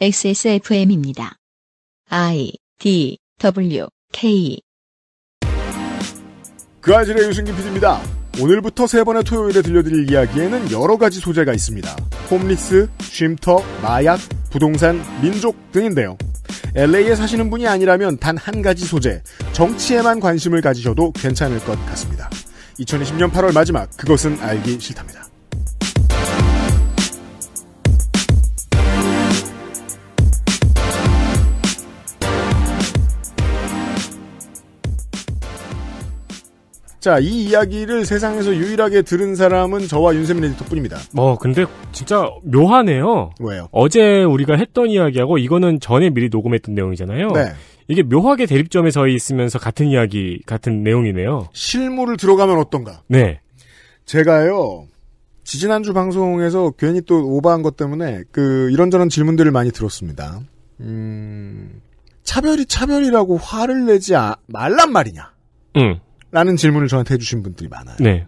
XSFM입니다. I D W K 그 아실의 유승기 PD입니다. 오늘부터 세 번의 토요일에 들려드릴 이야기에는 여러 가지 소재가 있습니다. 홈리스, 쉼터, 마약, 부동산, 민족 등인데요. LA에 사시는 분이 아니라면 단 한 가지 소재, 정치에만 관심을 가지셔도 괜찮을 것 같습니다. 2020년 8월 마지막, 그것은 알기 싫답니다. 자, 이 이야기를 세상에서 유일하게 들은 사람은 저와 윤세민 에덕분입니다 어, 근데 진짜 묘하네요. 왜요? 어제 우리가 했던 이야기하고 이거는 전에 미리 녹음했던 내용이잖아요. 네. 이게 묘하게 대립점에 서 있으면서 같은 이야기, 같은 내용이네요. 실물을 들어가면 어떤가? 네. 제가요, 지난주 방송에서 괜히 또 오버한 것 때문에 그 이런저런 질문들을 많이 들었습니다. 음, 차별이 차별이라고 화를 내지 아, 말란 말이냐? 응. 라는 질문을 저한테 해주신 분들이 많아요. 네.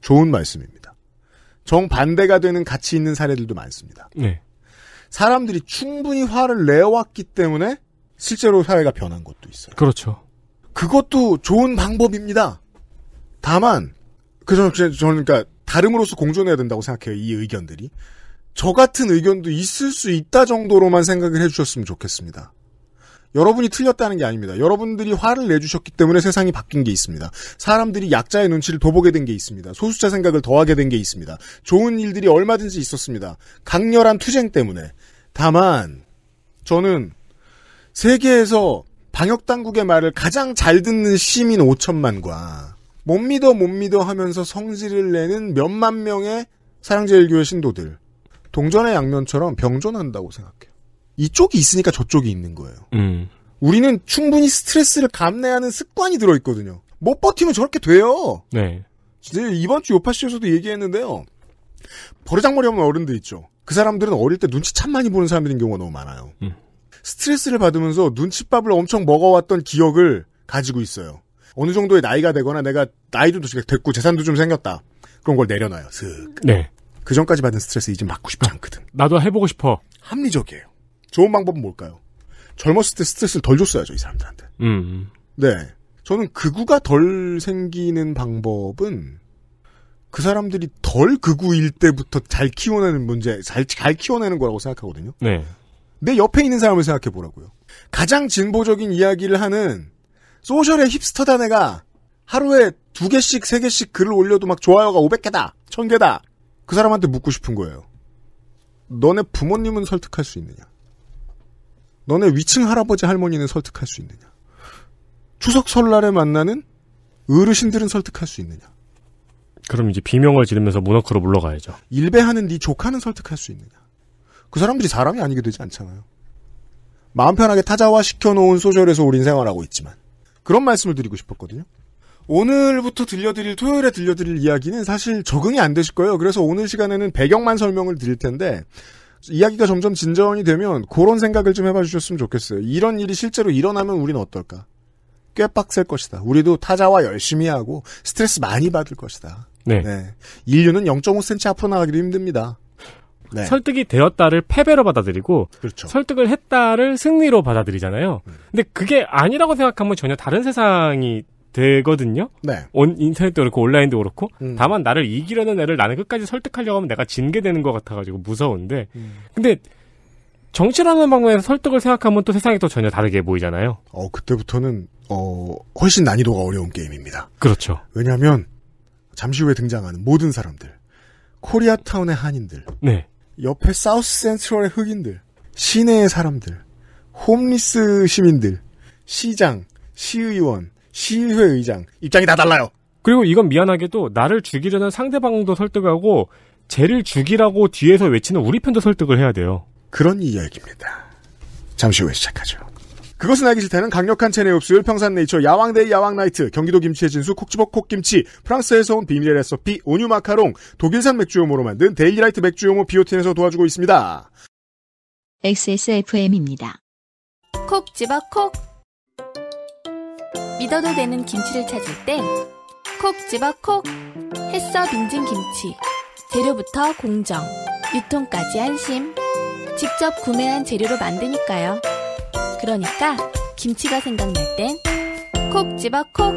좋은 말씀입니다. 정반대가 되는 가치 있는 사례들도 많습니다. 네. 사람들이 충분히 화를 내왔기 때문에 실제로 사회가 변한 것도 있어요. 그렇죠. 그것도 좋은 방법입니다. 다만, 그래서 저는 그러니까 다름으로써 공존해야 된다고 생각해요. 이 의견들이. 저 같은 의견도 있을 수 있다 정도로만 생각을 해주셨으면 좋겠습니다. 여러분이 틀렸다는 게 아닙니다. 여러분들이 화를 내주셨기 때문에 세상이 바뀐 게 있습니다. 사람들이 약자의 눈치를 둬보게 된 게 있습니다. 소수자 생각을 더하게 된 게 있습니다. 좋은 일들이 얼마든지 있었습니다. 강렬한 투쟁 때문에. 다만, 저는 세계에서 방역당국의 말을 가장 잘 듣는 시민 5천만과 못 믿어 못 믿어 하면서 성질을 내는 몇 만 명의 사랑제일교회 신도들, 동전의 양면처럼 병존한다고 생각해요. 이쪽이 있으니까 저쪽이 있는 거예요. 음. 우리는 충분히 스트레스를 감내하는 습관이 들어있거든요. 못 버티면 저렇게 돼요. 네. 이번 주 요파시에서도 얘기했는데요. 버르장머리 없는 어른들 있죠. 그 사람들은 어릴 때 눈치 참 많이 보는 사람들인 경우가 너무 많아요. 음. 스트레스를 받으면서 눈칫밥을 엄청 먹어왔던 기억을 가지고 있어요. 어느 정도의 나이가 되거나 내가 나이도 됐고 재산도 좀 생겼다. 그런 걸 내려놔요. 슥. 네. 그 전까지 받은 스트레스 이제 막고 싶지 않거든. 나도 해보고 싶어. 합리적이에요. 좋은 방법은 뭘까요? 젊었을 때 스트레스를 덜 줬어야죠, 이 사람들한테. 음. 네. 저는 극우가 덜 생기는 방법은 그 사람들이 덜 극우일 때부터 잘 키워내는 문제, 잘, 잘 키워내는 거라고 생각하거든요. 네. 내 옆에 있는 사람을 생각해 보라고요. 가장 진보적인 이야기를 하는 소셜의 힙스터단 애가 하루에 두 개씩, 세 개씩 글을 올려도 막 좋아요가 500개다, 1000개다. 그 사람한테 묻고 싶은 거예요. 너네 부모님은 설득할 수 있느냐? 너네 위층 할아버지 할머니는 설득할 수 있느냐? 추석 설날에 만나는 어르신들은 설득할 수 있느냐? 그럼 이제 비명을 지르면서 문어크로 물러가야죠. 일배하는 네 조카는 설득할 수 있느냐? 그 사람들이 사람이 아니게 되지 않잖아요. 마음 편하게 타자화 시켜놓은 소셜에서 우린 생활하고 있지만 그런 말씀을 드리고 싶었거든요. 오늘부터 들려드릴 토요일에 들려드릴 이야기는 사실 적응이 안 되실 거예요. 그래서 오늘 시간에는 배경만 설명을 드릴 텐데 이야기가 점점 진전이 되면 그런 생각을 좀 해봐 주셨으면 좋겠어요. 이런 일이 실제로 일어나면 우리는 어떨까? 꽤 빡셀 것이다. 우리도 타자와 열심히 하고 스트레스 많이 받을 것이다. 네. 네. 인류는 0.5cm 앞으로 나가기도 힘듭니다. 네. 설득이 되었다를 패배로 받아들이고 그렇죠. 설득을 했다를 승리로 받아들이잖아요. 음. 근데 그게 아니라고 생각하면 전혀 다른 세상이 되거든요. 네. 온, 인터넷도 그렇고 온라인도 그렇고 음. 다만 나를 이기려는 애를 나는 끝까지 설득하려고 하면 내가 징계 되는 것 같아가지고 무서운데 음. 근데 정치라는 방면에서 설득을 생각하면 또 세상이 또 전혀 다르게 보이잖아요. 어 그때부터는 어 훨씬 난이도가 어려운 게임입니다. 그렇죠. 왜냐하면 잠시 후에 등장하는 모든 사람들, 코리아타운의 한인들, 네. 옆에 사우스 센트럴의 흑인들, 시내의 사람들, 홈리스 시민들, 시장, 시의원, 시의회의장 입장이 다 달라요. 그리고 이건 미안하게도 나를 죽이려는 상대방도 설득하고 쟤를 죽이라고 뒤에서 외치는 우리 편도 설득을 해야 돼요. 그런 이야기입니다. 잠시 후에 시작하죠. 그것은 알기 싫다는 강력한 체내 흡수율 평산네이처 야왕데이 야왕나이트 경기도 김치의 진수 콕지버 콕김치 프랑스에서 온 비밀의 레서피 온유 마카롱 독일산 맥주용으로 만든 데일리라이트 맥주용호 비오틴에서 도와주고 있습니다. XSFM입니다. 콕지 집어 콕 믿어도 되는 김치를 찾을 땐콕 집어 콕 햇서 빙진 김치 재료부터 공정 유통까지 안심 직접 구매한 재료로 만드니까요 그러니까 김치가 생각날 땐콕 집어 콕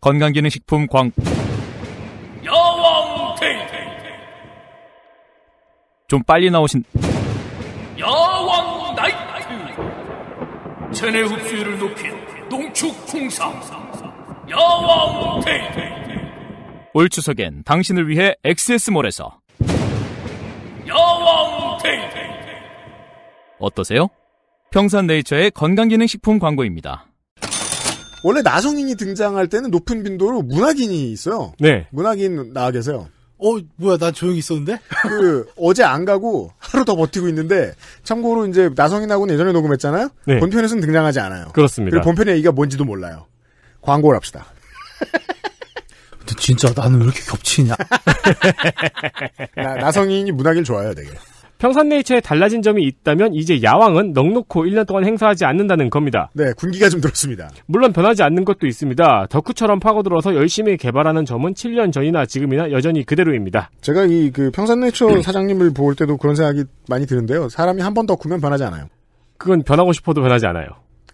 건강기능식품 광 여왕 테좀 빨리 나오신 여왕 체내 흡수율을 높인 농축콩상 야왕테이올 추석엔 당신을 위해 XS몰에서 야왕테이 어떠세요? 평산네이처의 건강기능식품 광고입니다. 원래 나성인이 등장할 때는 높은 빈도로 문학인이 있어요. 네. 문학인 나와 계세요. 어, 뭐야, 난 조용히 있었는데? 그, 어제 안 가고 하루 더 버티고 있는데, 참고로 이제 나성인하고는 예전에 녹음했잖아요? 네. 본편에서는 등장하지 않아요. 그렇습니다. 그리고 본편의 얘기가 뭔지도 몰라요. 광고를 합시다. 근데 진짜 나는 왜 이렇게 겹치냐? 나, 나성인이 문학을 좋아해요, 되게. 평산네이처에 달라진 점이 있다면 이제 야왕은 넉넉고 1년 동안 행사하지 않는다는 겁니다. 네, 군기가 좀 들었습니다. 물론 변하지 않는 것도 있습니다. 덕후처럼 파고들어서 열심히 개발하는 점은 7년 전이나 지금이나 여전히 그대로입니다. 제가 이 그 평산네이처 네. 사장님을 볼 때도 그런 생각이 많이 드는데요. 사람이 한 번 더 구면 변하지 않아요. 그건 변하고 싶어도 변하지 않아요.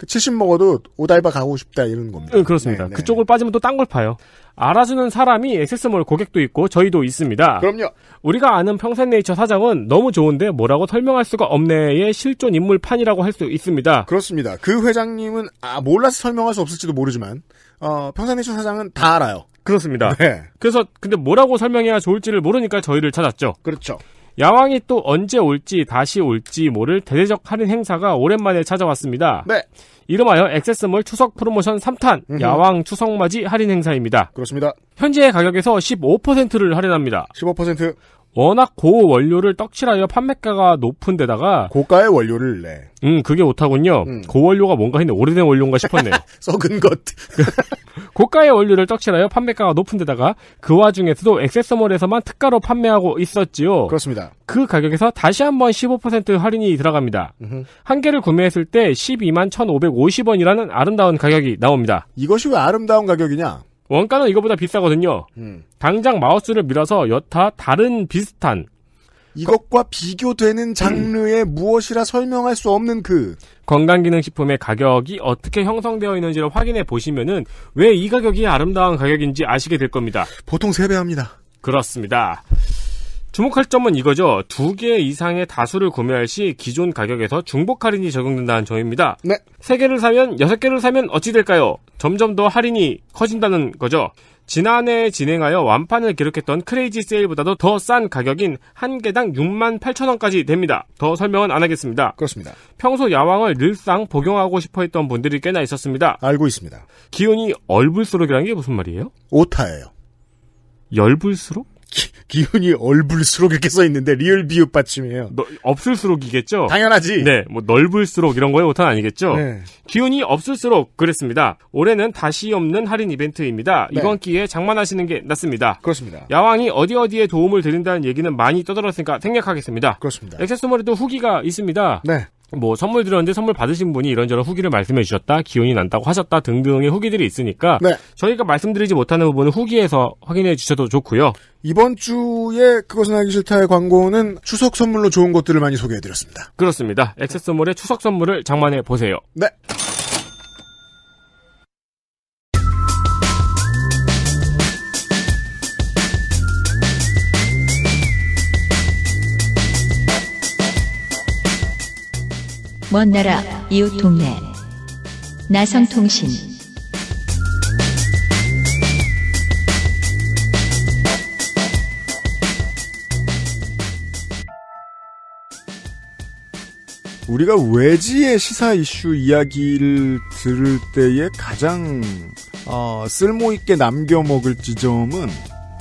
70 그 먹어도 오다이바 가고 싶다 이런 겁니다. 네, 그렇습니다. 네네. 네. 그쪽을 빠지면 또 딴 걸 파요. 알아주는 사람이 액세스몰 고객도 있고 저희도 있습니다. 그럼요. 우리가 아는 평생네이처 사장은 너무 좋은데 뭐라고 설명할 수가 없네의 실존 인물판이라고 할 수 있습니다. 그렇습니다. 그 회장님은 아, 몰라서 설명할 수 없을지도 모르지만 어, 평생네이처 사장은 다 알아요. 그렇습니다. 네. 그래서 근데 뭐라고 설명해야 좋을지를 모르니까 저희를 찾았죠. 그렇죠. 야왕이 또 언제 올지 다시 올지 모를 대대적 할인 행사가 오랜만에 찾아왔습니다. 네. 이름하여 액세스몰 추석 프로모션 3탄 음흠. 야왕 추석맞이 할인 행사입니다. 그렇습니다. 현재 의 가격에서 15%를 할인합니다. 15% 워낙 고 원료를 떡칠하여 판매가가 높은 데다가 고가의 원료를 내. 음, 그게 옳다군요. 음. 고 원료가 뭔가 했는데 오래된 원료인가 싶었네요. 썩은 것. 고가의 원료를 떡칠하여 판매가가 높은 데다가 그 와중에서도 액세서몰에서만 특가로 판매하고 있었지요. 그렇습니다. 그 가격에서 다시 한번 15% 할인이 들어갑니다. 음흠. 한 개를 구매했을 때 121,550원이라는 아름다운 가격이 나옵니다. 이것이 왜 아름다운 가격이냐? 원가는 이거보다 비싸거든요. 음. 당장 마우스를 밀어서 여타 다른 비슷한 이것과 비교되는 장르의 음. 무엇이라 설명할 수 없는 그 건강기능식품의 가격이 어떻게 형성되어 있는지를 확인해 보시면은 왜 이 가격이 아름다운 가격인지 아시게 될 겁니다. 보통 세배합니다 그렇습니다. 주목할 점은 이거죠. 두 개 이상의 다수를 구매할 시 기존 가격에서 중복 할인이 적용된다는 점입니다. 네. 세 개를 사면 여섯 개를 사면 어찌 될까요? 점점 더 할인이 커진다는 거죠. 지난해 진행하여 완판을 기록했던 크레이지 세일보다도 더 싼 가격인 한 개당 6만 8천 원까지 됩니다. 더 설명은 안 하겠습니다. 그렇습니다. 평소 야왕을 늘상 복용하고 싶어했던 분들이 꽤나 있었습니다. 알고 있습니다. 기온이 얼불수록이라는 게 무슨 말이에요? 오타예요. 열불수록? 기, 운이 얼불수록 이렇게 써 있는데 리얼 비읍 받침이에요. 너, 없을수록이겠죠? 당연하지. 네, 뭐 넓을수록 이런 거에 오타는 아니겠죠? 네. 기운이 없을수록 그랬습니다. 올해는 다시 없는 할인 이벤트입니다. 네. 이번 기회에 장만하시는 게 낫습니다. 그렇습니다. 야왕이 어디 어디에 도움을 드린다는 얘기는 많이 떠들었으니까 생략하겠습니다. 그렇습니다. 액세스몰에도 후기가 있습니다. 네. 뭐 선물 드렸는데 선물 받으신 분이 이런저런 후기를 말씀해 주셨다, 기운이 난다고 하셨다 등등의 후기들이 있으니까 네. 저희가 말씀드리지 못하는 부분은 후기에서 확인해 주셔도 좋고요. 이번 주에 그것은 알기 싫다의 광고는 추석 선물로 좋은 것들을 많이 소개해 드렸습니다. 그렇습니다. 액세스몰의 추석 선물을 장만해 보세요. 네. 먼 나라, 이웃 동네. 나성통신. 우리가 외지의 시사 이슈 이야기를 들을 때에 가장 어, 쓸모있게 남겨먹을 지점은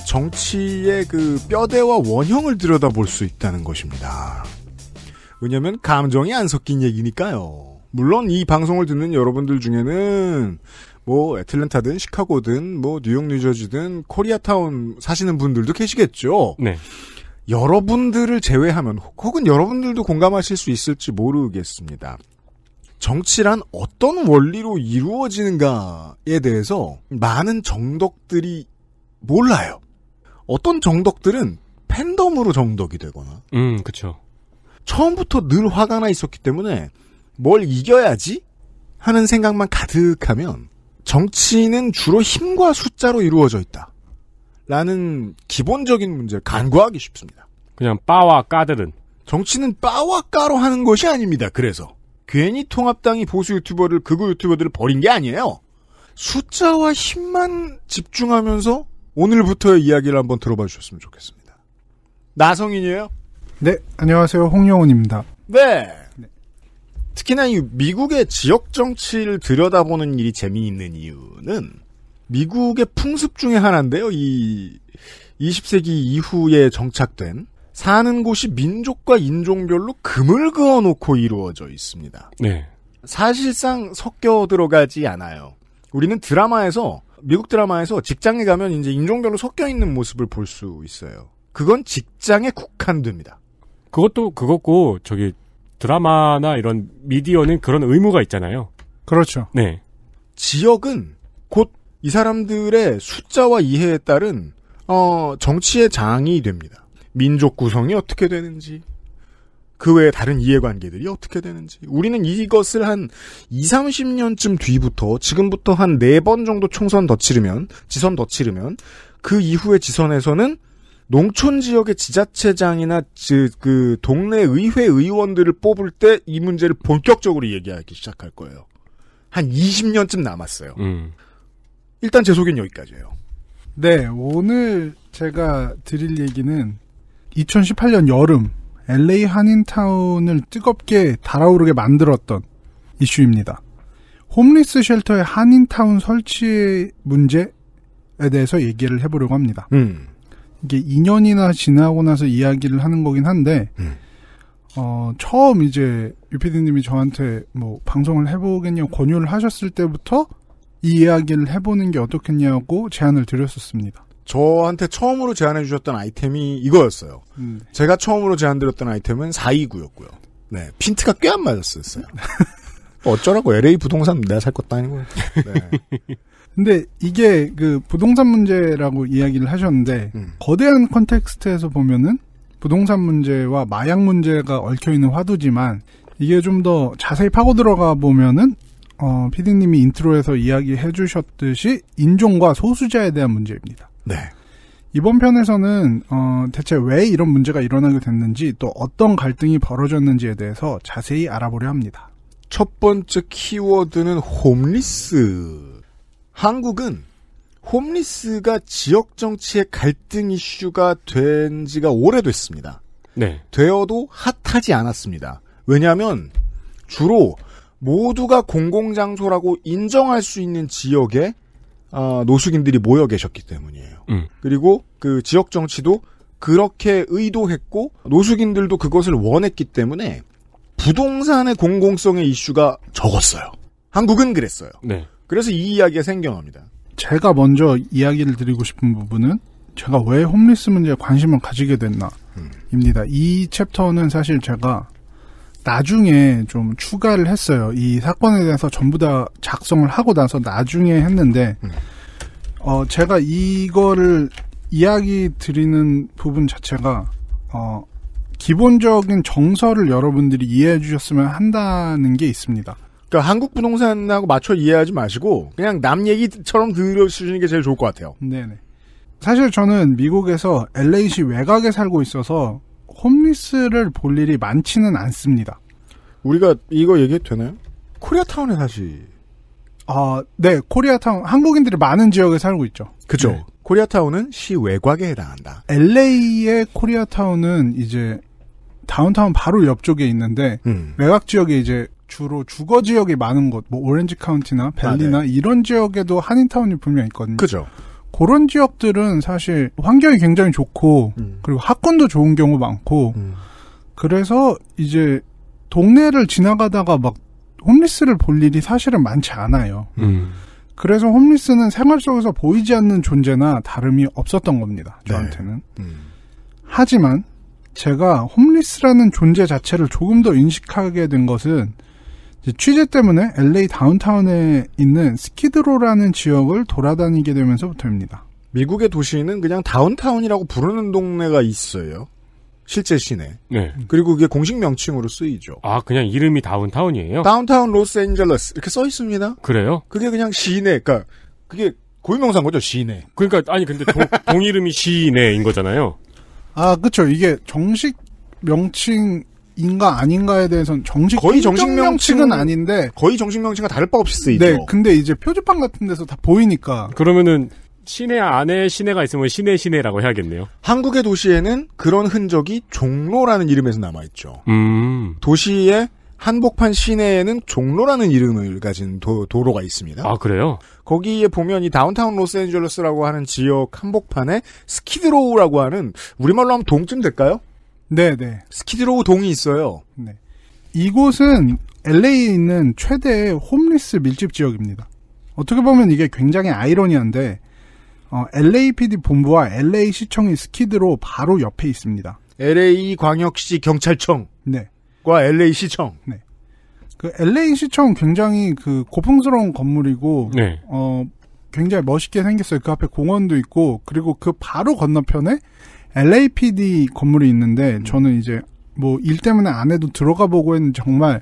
정치의 그 뼈대와 원형을 들여다볼 수 있다는 것입니다. 왜냐면 감정이 안 섞인 얘기니까요. 물론 이 방송을 듣는 여러분들 중에는 뭐 애틀랜타든 시카고든 뭐 뉴욕 뉴저지든 코리아타운 사시는 분들도 계시겠죠. 네. 여러분들을 제외하면 혹은 여러분들도 공감하실 수 있을지 모르겠습니다. 정치란 어떤 원리로 이루어지는가에 대해서 많은 정덕들이 몰라요. 어떤 정덕들은 팬덤으로 정덕이 되거나, 음, 그렇죠. 처음부터 늘 화가 나 있었기 때문에 뭘 이겨야지 하는 생각만 가득하면 정치는 주로 힘과 숫자로 이루어져 있다. 라는 기본적인 문제를 간과하기 쉽습니다. 그냥 빠와 까들은 정치는 빠와 까로 하는 것이 아닙니다. 그래서 괜히 통합당이 보수 유튜버를 극우 유튜버들을 버린 게 아니에요. 숫자와 힘만 집중하면서 오늘부터의 이야기를 한번 들어봐 주셨으면 좋겠습니다. 나성인이에요? 네, 안녕하세요. 홍영훈입니다. 네. 네. 특히나 이 미국의 지역 정치를 들여다보는 일이 재미있는 이유는 미국의 풍습 중의 하나인데요. 이 20세기 이후에 정착된 사는 곳이 민족과 인종별로 금을 그어놓고 이루어져 있습니다. 네. 사실상 섞여 들어가지 않아요. 우리는 드라마에서 미국 드라마에서 직장에 가면 이제 인종별로 섞여 있는 모습을 볼 수 있어요. 그건 직장에 국한됩니다. 그것도 그것고 저기 드라마나 이런 미디어는 그런 의무가 있잖아요. 그렇죠. 네. 지역은 곧 이 사람들의 숫자와 이해에 따른 어, 정치의 장이 됩니다. 민족 구성이 어떻게 되는지, 그 외에 다른 이해관계들이 어떻게 되는지. 우리는 이것을 한 2, 30년쯤 뒤부터 지금부터 한 4번 정도 총선 더 치르면 지선 더 치르면 그 이후의 지선에서는 농촌 지역의 지자체장이나 그, 그 동네 의회 의원들을 뽑을 때 이 문제를 본격적으로 얘기하기 시작할 거예요. 한 20년쯤 남았어요. 음. 일단 제 소개는 여기까지예요. 네, 오늘 제가 드릴 얘기는 2018년 여름 LA 한인타운을 뜨겁게 달아오르게 만들었던 이슈입니다. 홈리스 쉘터의 한인타운 설치 문제에 대해서 얘기를 해보려고 합니다. 음. 이게 2년이나 지나고 나서 이야기를 하는 거긴 한데 음. 어, 처음 이제 유피디님이 저한테 뭐 방송을 해보겠냐고 권유를 하셨을 때부터 이 이야기를 해보는 게 어떻겠냐고 제안을 드렸었습니다. 저한테 처음으로 제안해 주셨던 아이템이 이거였어요. 음. 제가 처음으로 제안드렸던 아이템은 429였고요. 네, 핀트가 꽤 안 맞았었어요. 어쩌라고 LA 부동산 내가 살 것도 아니고. 네. 근데 이게 그 부동산 문제라고 이야기를 하셨는데 음. 거대한 컨텍스트에서 보면은 부동산 문제와 마약 문제가 얽혀 있는 화두지만 이게 좀 더 자세히 파고 들어가 보면은 어 피디님이 인트로에서 이야기해 주셨듯이 인종과 소수자에 대한 문제입니다. 네. 이번 편에서는 어 대체 왜 이런 문제가 일어나게 됐는지 또 어떤 갈등이 벌어졌는지에 대해서 자세히 알아보려 합니다. 첫 번째 키워드는 홈리스 한국은 홈리스가 지역 정치의 갈등 이슈가 된 지가 오래됐습니다. 네. 되어도 핫하지 않았습니다. 왜냐하면 주로 모두가 공공장소라고 인정할 수 있는 지역에 어, 노숙인들이 모여 계셨기 때문이에요. 음. 그리고 그 지역 정치도 그렇게 의도했고 노숙인들도 그것을 원했기 때문에 부동산의 공공성의 이슈가 적었어요. 한국은 그랬어요. 네. 그래서 이 이야기가 생겨납니다. 제가 먼저 이야기를 드리고 싶은 부분은 제가 왜 홈리스 문제에 관심을 가지게 됐나입니다. 음. 이 챕터는 사실 제가 나중에 좀 추가를 했어요. 이 사건에 대해서 전부 다 작성을 하고 나서 나중에 했는데, 음. 어, 제가 이거를 이야기 드리는 부분 자체가, 어, 기본적인 정서를 여러분들이 이해해 주셨으면 한다는 게 있습니다. 그러니까 한국 부동산하고 맞춰 이해하지 마시고 그냥 남 얘기처럼 들으시는 게 제일 좋을 것 같아요. 네네. 사실 저는 미국에서 LA시 외곽에 살고 있어서 홈리스를 볼 일이 많지는 않습니다. 우리가 이거 얘기해도 되나요? 코리아타운에 사실 아, 네. 코리아타운 한국인들이 많은 지역에 살고 있죠. 그죠. 네. 코리아타운은 시 외곽에 해당한다. LA의 코리아타운은 이제 다운타운 바로 옆쪽에 있는데 음. 외곽 지역에 이제 주로 주거 지역이 많은 곳, 뭐 오렌지 카운티나 벨리나 아, 네. 이런 지역에도 한인타운이 분명 있거든요. 그죠. 그런 지역들은 사실 환경이 굉장히 좋고 음. 그리고 학군도 좋은 경우 많고 음. 그래서 이제 동네를 지나가다가 막 홈리스를 볼 일이 사실은 많지 않아요. 음. 그래서 홈리스는 생활 속에서 보이지 않는 존재나 다름이 없었던 겁니다. 네. 저한테는. 네. 하지만 제가 홈리스라는 존재 자체를 조금 더 인식하게 된 것은 취재 때문에 LA 다운타운에 있는 스키드로라는 지역을 돌아다니게 되면서부터입니다. 미국의 도시는 그냥 다운타운이라고 부르는 동네가 있어요. 실제 시내. 네. 그리고 그게 공식 명칭으로 쓰이죠. 아, 그냥 이름이 다운타운이에요? 다운타운 로스앤젤레스 이렇게 써 있습니다. 그래요? 그게 그냥 시내. 그러니까 그게 고유명사인 거죠, 시내. 그러니까 아니 근데 동, 동이름이 시내인 거잖아요. 아, 그렇죠. 이게 정식 명칭 인가 아닌가에 대해서는 정식 거의 정식 명칭은 아닌데 거의 정식 명칭과 다를 바 없이 쓰이죠. 네, 근데 이제 표지판 같은 데서 다 보이니까 그러면은 시내 안에 시내가 있으면 시내 시내라고 해야겠네요. 한국의 도시에는 그런 흔적이 종로라는 이름에서 남아 있죠. 음. 도시의 한복판 시내에는 종로라는 이름을 가진 도, 로가 있습니다. 아 그래요? 거기에 보면 이 다운타운 로스앤젤레스라고 하는 지역 한복판에 스키드로우라고 하는 우리말로 하면 동쯤 될까요? 네네. 스키드로우 동이 있어요. 네. 이곳은 LA에 있는 최대의 홈리스 밀집 지역입니다. 어떻게 보면 이게 굉장히 아이러니한데 어, LAPD 본부와 LA 시청이 스키드로 바로 옆에 있습니다. LA 광역시 경찰청. 네. 과 LA 시청. 네. 그 LA 시청 굉장히 그 고풍스러운 건물이고 네. 어 굉장히 멋있게 생겼어요. 그 앞에 공원도 있고 그리고 그 바로 건너편에 LAPD 건물이 있는데 음. 저는 이제 뭐 일 때문에 안 해도 들어가 보고 했는데 정말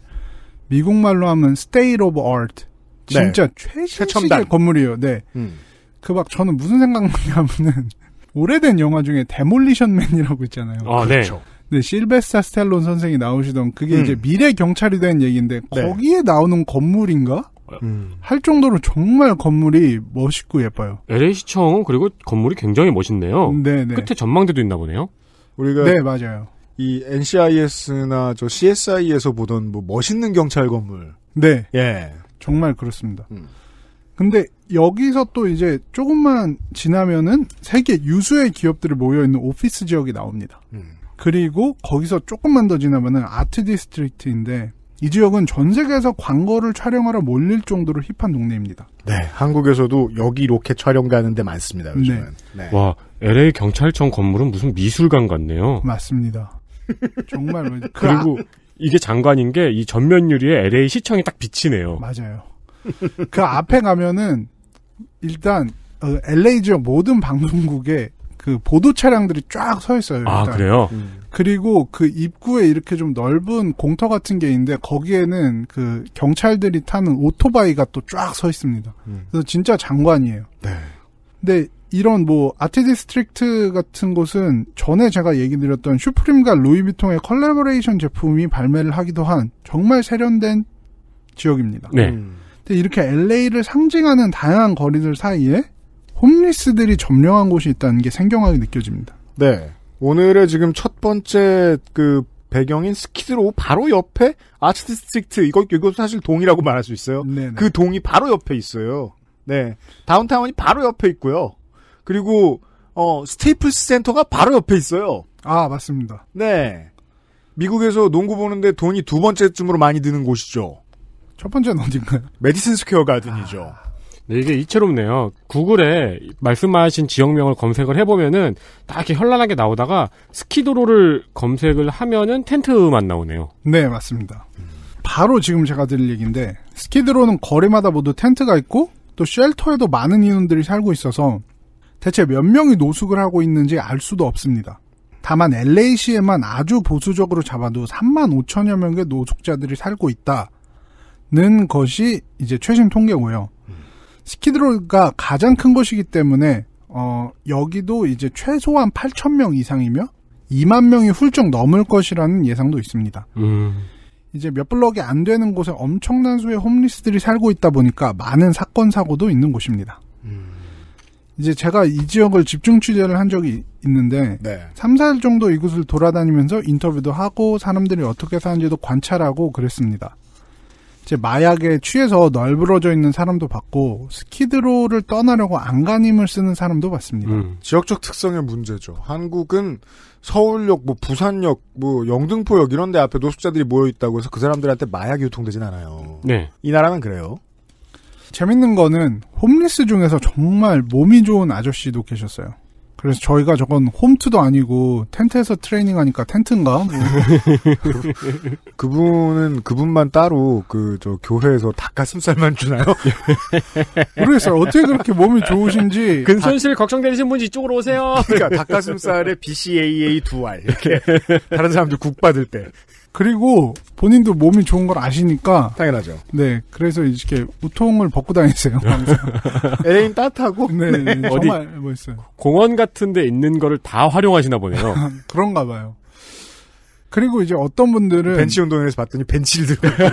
미국 말로 하면 스테이트 오브 아트 진짜 네. 최신식의 건물이에요. 네. 음. 그막 저는 무슨 생각나냐면은 오래된 영화 중에 데몰리션맨이라고 있잖아요. 아, 네. 그렇죠. 네, 실베스타 스텔론 선생이 나오시던 그게 음. 이제 미래 경찰이 된 얘기인데 네. 거기에 나오는 건물인가? 음. 할 정도로 정말 건물이 멋있고 예뻐요. LA시청 그리고 건물이 굉장히 멋있네요. 네네. 네. 끝에 전망대도 있나 보네요. 우리가 네 맞아요. 이 NCIS나 저 CSI에서 보던 뭐 멋있는 경찰 건물. 네. 예. 정말 그렇습니다. 음. 근데 여기서 또 이제 조금만 지나면은 세계 유수의 기업들이 모여 있는 오피스 지역이 나옵니다. 음. 그리고 거기서 조금만 더 지나면은 아트 디스트리트인데 이 지역은 전 세계에서 광고를 촬영하러 몰릴 정도로 힙한 동네입니다. 네, 한국에서도 여기 로켓 촬영 가는 데 많습니다. 네. 요즘은. 네. 네. 와, LA 경찰청 건물은 무슨 미술관 같네요. 맞습니다. 정말 뭐 그 아- 그리고 이게 장관인 게 이 전면 유리에 LA 시청이 딱 비치네요. 맞아요. 그 앞에 가면은 일단 LA 어, 지역 모든 방송국에 그 보도 차량들이 쫙 서 있어요. 아, 일단. 아 그래요? 음. 그리고 그 입구에 이렇게 좀 넓은 공터 같은 게 있는데 거기에는 그 경찰들이 타는 오토바이가 또 쫙 서 있습니다. 음. 그래서 진짜 장관이에요. 네. 근데 이런 뭐 아트 디스트릭트 같은 곳은 전에 제가 얘기 드렸던 슈프림과 루이비통의 컬래버레이션 제품이 발매를 하기도 한 정말 세련된 지역입니다. 네. 음. 근데 이렇게 LA를 상징하는 다양한 거리들 사이에 홈리스들이 점령한 곳이 있다는 게 생경하게 느껴집니다. 네. 오늘의 지금 첫 번째 그 배경인 스키드로 바로 옆에 아치 디스트릭트 이거 이거 사실 동이라고 말할 수 있어요. 네네. 그 동이 바로 옆에 있어요. 네. 다운타운이 바로 옆에 있고요. 그리고 어 스테이플스 센터가 바로 옆에 있어요. 아, 맞습니다. 네. 미국에서 농구 보는데 돈이 두 번째쯤으로 많이 드는 곳이죠. 첫 번째는 어딘가요? 메디슨 스퀘어 가든이죠. 아... 네, 이게 이채롭네요. 구글에 말씀하신 지역명을 검색을 해보면은 딱 이렇게 현란하게 나오다가 스키도로를 검색을 하면은 텐트만 나오네요. 네, 맞습니다. 바로 지금 제가 드릴 얘기인데 스키드로는 거리마다 모두 텐트가 있고 또 쉘터에도 많은 인원들이 살고 있어서 대체 몇 명이 노숙을 하고 있는지 알 수도 없습니다. 다만 LA시에만 아주 보수적으로 잡아도 3만 5천여 명의 노숙자들이 살고 있다는 것이 이제 최신 통계고요. 스키드롤가 가장 큰 것이기 때문에 어, 여기도 이제 최소한 8천 명 이상이며 2만 명이 훌쩍 넘을 것이라는 예상도 있습니다. 음. 이제 몇 블럭이 안 되는 곳에 엄청난 수의 홈리스들이 살고 있다 보니까 많은 사건 사고도 있는 곳입니다. 음. 이제 제가 이 지역을 집중 취재를 한 적이 있는데 네. 3, 4일 정도 이곳을 돌아다니면서 인터뷰도 하고 사람들이 어떻게 사는지도 관찰하고 그랬습니다. 이제 마약에 취해서 널브러져 있는 사람도 봤고 스키드로를 떠나려고 안간힘을 쓰는 사람도 봤습니다. 음. 지역적 특성의 문제죠. 한국은 서울역, 뭐 부산역, 뭐 영등포역 이런 데 앞에 노숙자들이 모여 있다고 해서 그 사람들한테 마약이 유통되진 않아요. 네. 이 나라는 그래요. 재밌는 거는 홈리스 중에서 정말 몸이 좋은 아저씨도 계셨어요. 그래서 저희가 저건 홈트도 아니고 텐트에서 트레이닝 하니까 텐트인가? 뭐. 그분은 그분만 따로 그 저 교회에서 닭가슴살만 주나요? 모르겠어요. 어떻게 그렇게 몸이 좋으신지. 근손실 그 걱정되시는 분 이쪽으로 오세요. 그러니까 닭가슴살에 BCAA 두알 이렇게 다른 사람들 국 받을 때. 그리고 본인도 몸이 좋은 걸 아시니까 당연하죠. 네, 그래서 이렇게 우통을 벗고 다니세요. LA는 따뜻하고 네, 네, 네. 어디 정말 멋있어요. 공원 같은데 있는 거를 다 활용하시나 보네요. 그런가 봐요. 그리고 이제 어떤 분들은 벤치 운동회에서 봤더니 벤치를 들고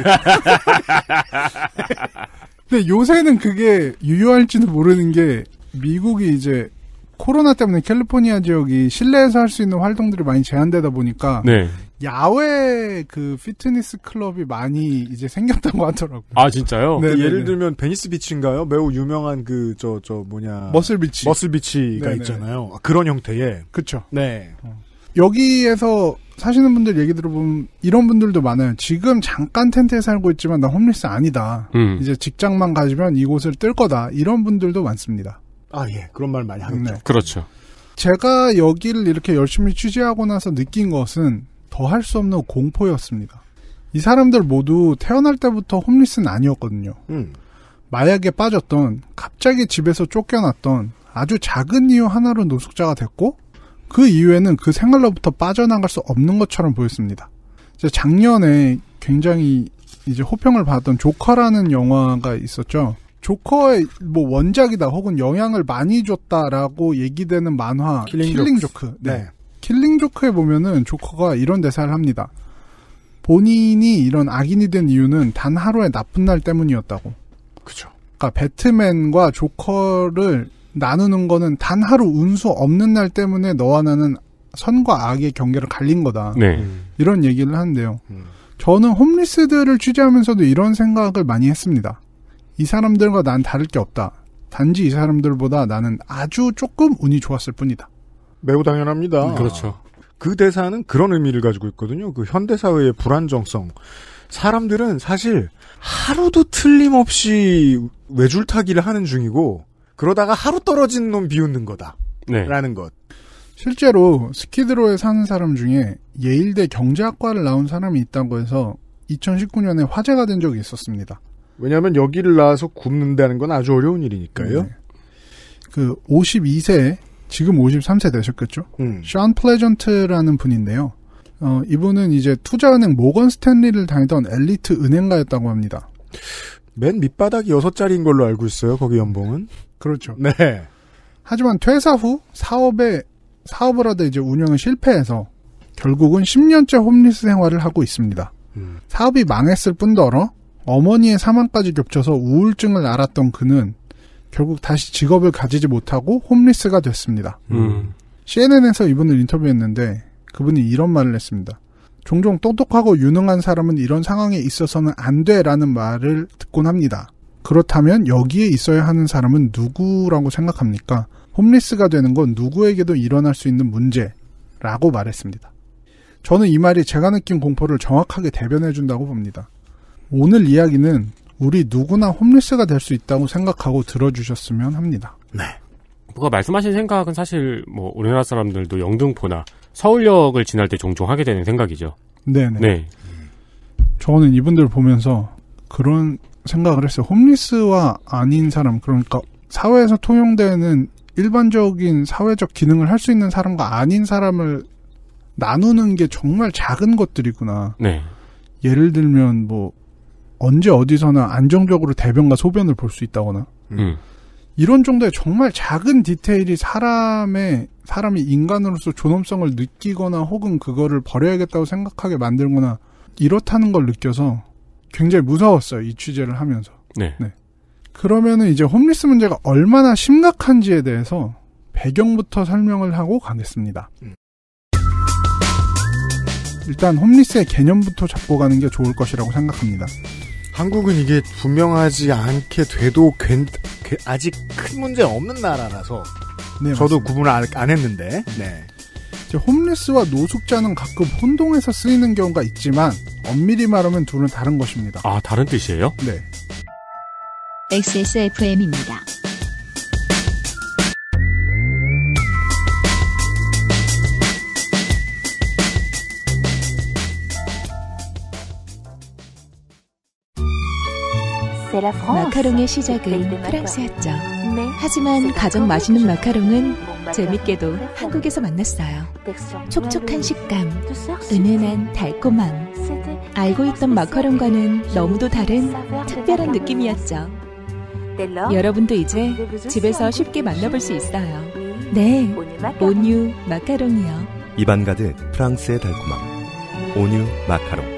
근데 요새는 그게 유효할지도 모르는 게 미국이 이제 코로나 때문에 캘리포니아 지역이 실내에서 할 수 있는 활동들이 많이 제한되다 보니까 네. 야외 그 피트니스 클럽이 많이 이제 생겼다고 하더라고요. 아 진짜요? 네, 그 예를 네. 들면 베니스 비치인가요? 매우 유명한 그 저저 저 뭐냐 머슬 비치 머슬 비치가 네네. 네. 있잖아요. 아, 그런 형태의 그렇죠. 네. 어. 여기에서 사시는 분들 얘기 들어보면 이런 분들도 많아요. 지금 잠깐 텐트에 살고 있지만 나 홈리스 아니다. 음. 이제 직장만 가지면 이곳을 뜰 거다. 이런 분들도 많습니다. 아 예, 그런 말 많이 하네요 그렇죠. 제가 여기를 이렇게 열심히 취재하고 나서 느낀 것은 더할 수 없는 공포였습니다. 이 사람들 모두 태어날 때부터 홈리스는 아니었거든요. 음. 마약에 빠졌던, 갑자기 집에서 쫓겨났던 아주 작은 이유 하나로 노숙자가 됐고, 그 이후에는 그 생활로부터 빠져나갈 수 없는 것처럼 보였습니다. 작년에 굉장히 이제 호평을 받았던 조커라는 영화가 있었죠. 조커의 뭐 원작이다 혹은 영향을 많이 줬다라고 얘기되는 만화 킬링, 킬링 조크. 네. 네. 킬링 조크에 보면은 조커가 이런 대사를 합니다. 본인이 이런 악인이 된 이유는 단 하루의 나쁜 날 때문이었다고. 그죠. 그러니까 배트맨과 조커를 나누는 거는 단 하루 운수 없는 날 때문에 너와 나는 선과 악의 경계를 갈린 거다. 네. 음. 이런 얘기를 하는데요. 음. 저는 홈리스들을 취재하면서도 이런 생각을 많이 했습니다. 이 사람들과 난 다를 게 없다. 단지 이 사람들보다 나는 아주 조금 운이 좋았을 뿐이다. 매우 당연합니다. 음, 그렇죠. 그 대사는 그런 의미를 가지고 있거든요. 그 현대사회의 불안정성. 사람들은 사실 하루도 틀림없이 외줄타기를 하는 중이고, 그러다가 하루 떨어진 놈 비웃는 거다. 네. 라는 것. 실제로 스키드로에 사는 사람 중에 예일대 경제학과를 나온 사람이 있다고 해서 2019년에 화제가 된 적이 있었습니다. 왜냐하면 여기를 나와서 굶는다는 건 아주 어려운 일이니까요. 네. 그 52세 지금 53세 되셨겠죠? 음. 션 플레전트라는 분인데요. 어, 이분은 이제 투자은행 모건 스탠리를 다니던 엘리트 은행가였다고 합니다. 맨 밑바닥이 6자리인 걸로 알고 있어요. 거기 연봉은. 그렇죠. 네. 하지만 퇴사 후 사업에 사업을 하다 이제 운영을 실패해서 결국은 10년째 홈리스 생활을 하고 있습니다. 음. 사업이 망했을 뿐더러 어머니의 사망까지 겹쳐서 우울증을 앓았던 그는 결국 다시 직업을 가지지 못하고 홈리스가 됐습니다. 음. CNN에서 이분을 인터뷰했는데 그분이 이런 말을 했습니다. 종종 똑똑하고 유능한 사람은 이런 상황에 있어서는 안 돼라는 말을 듣곤 합니다. 그렇다면 여기에 있어야 하는 사람은 누구라고 생각합니까? 홈리스가 되는 건 누구에게도 일어날 수 있는 문제라고 말했습니다. 저는 이 말이 제가 느낀 공포를 정확하게 대변해준다고 봅니다. 오늘 이야기는 우리 누구나 홈리스가 될 수 있다고 생각하고 들어주셨으면 합니다. 네. 뭐가 말씀하신 생각은 사실 뭐 우리나라 사람들도 영등포나 서울역을 지날 때 종종 하게 되는 생각이죠. 네네. 네. 저는 이분들 보면서 그런 생각을 했어요. 홈리스와 아닌 사람, 그러니까 사회에서 통용되는 일반적인 사회적 기능을 할 수 있는 사람과 아닌 사람을 나누는 게 정말 작은 것들이구나. 네. 예를 들면 뭐 언제 어디서나 안정적으로 대변과 소변을 볼 수 있다거나 음. 음. 이런 정도의 정말 작은 디테일이 사람의 사람이 인간으로서 존엄성을 느끼거나 혹은 그거를 버려야겠다고 생각하게 만들거나 이렇다는 걸 느껴서 굉장히 무서웠어요 이 취재를 하면서. 네. 네. 그러면은 이제 홈리스 문제가 얼마나 심각한지에 대해서 배경부터 설명을 하고 가겠습니다. 음. 일단 홈리스의 개념부터 잡고 가는 게 좋을 것이라고 생각합니다. 한국은 이게 분명하지 않게 돼도 괜, 아직 큰 문제 없는 나라라서 네, 저도 구분을 안, 안 했는데 네. 홈리스와 노숙자는 가끔 혼동해서 쓰이는 경우가 있지만 엄밀히 말하면 둘은 다른 것입니다. 아 다른 뜻이에요? 네. XSFM입니다. 마카롱의 시작은 프랑스였죠. 네. 하지만 그 가장 맛있는 마카롱은 재밌게도 네. 한국에서 만났어요. 촉촉한 식감, 은은한 달콤함. 알고 있던 마카롱과는 너무도 다른 특별한 느낌이었죠. 네, 여러분도 이제 그 집에서 쉽게 만나볼 수 있어요. 네, 온유 마카롱이요. 입안 가득 프랑스의 달콤함. 온유 마카롱.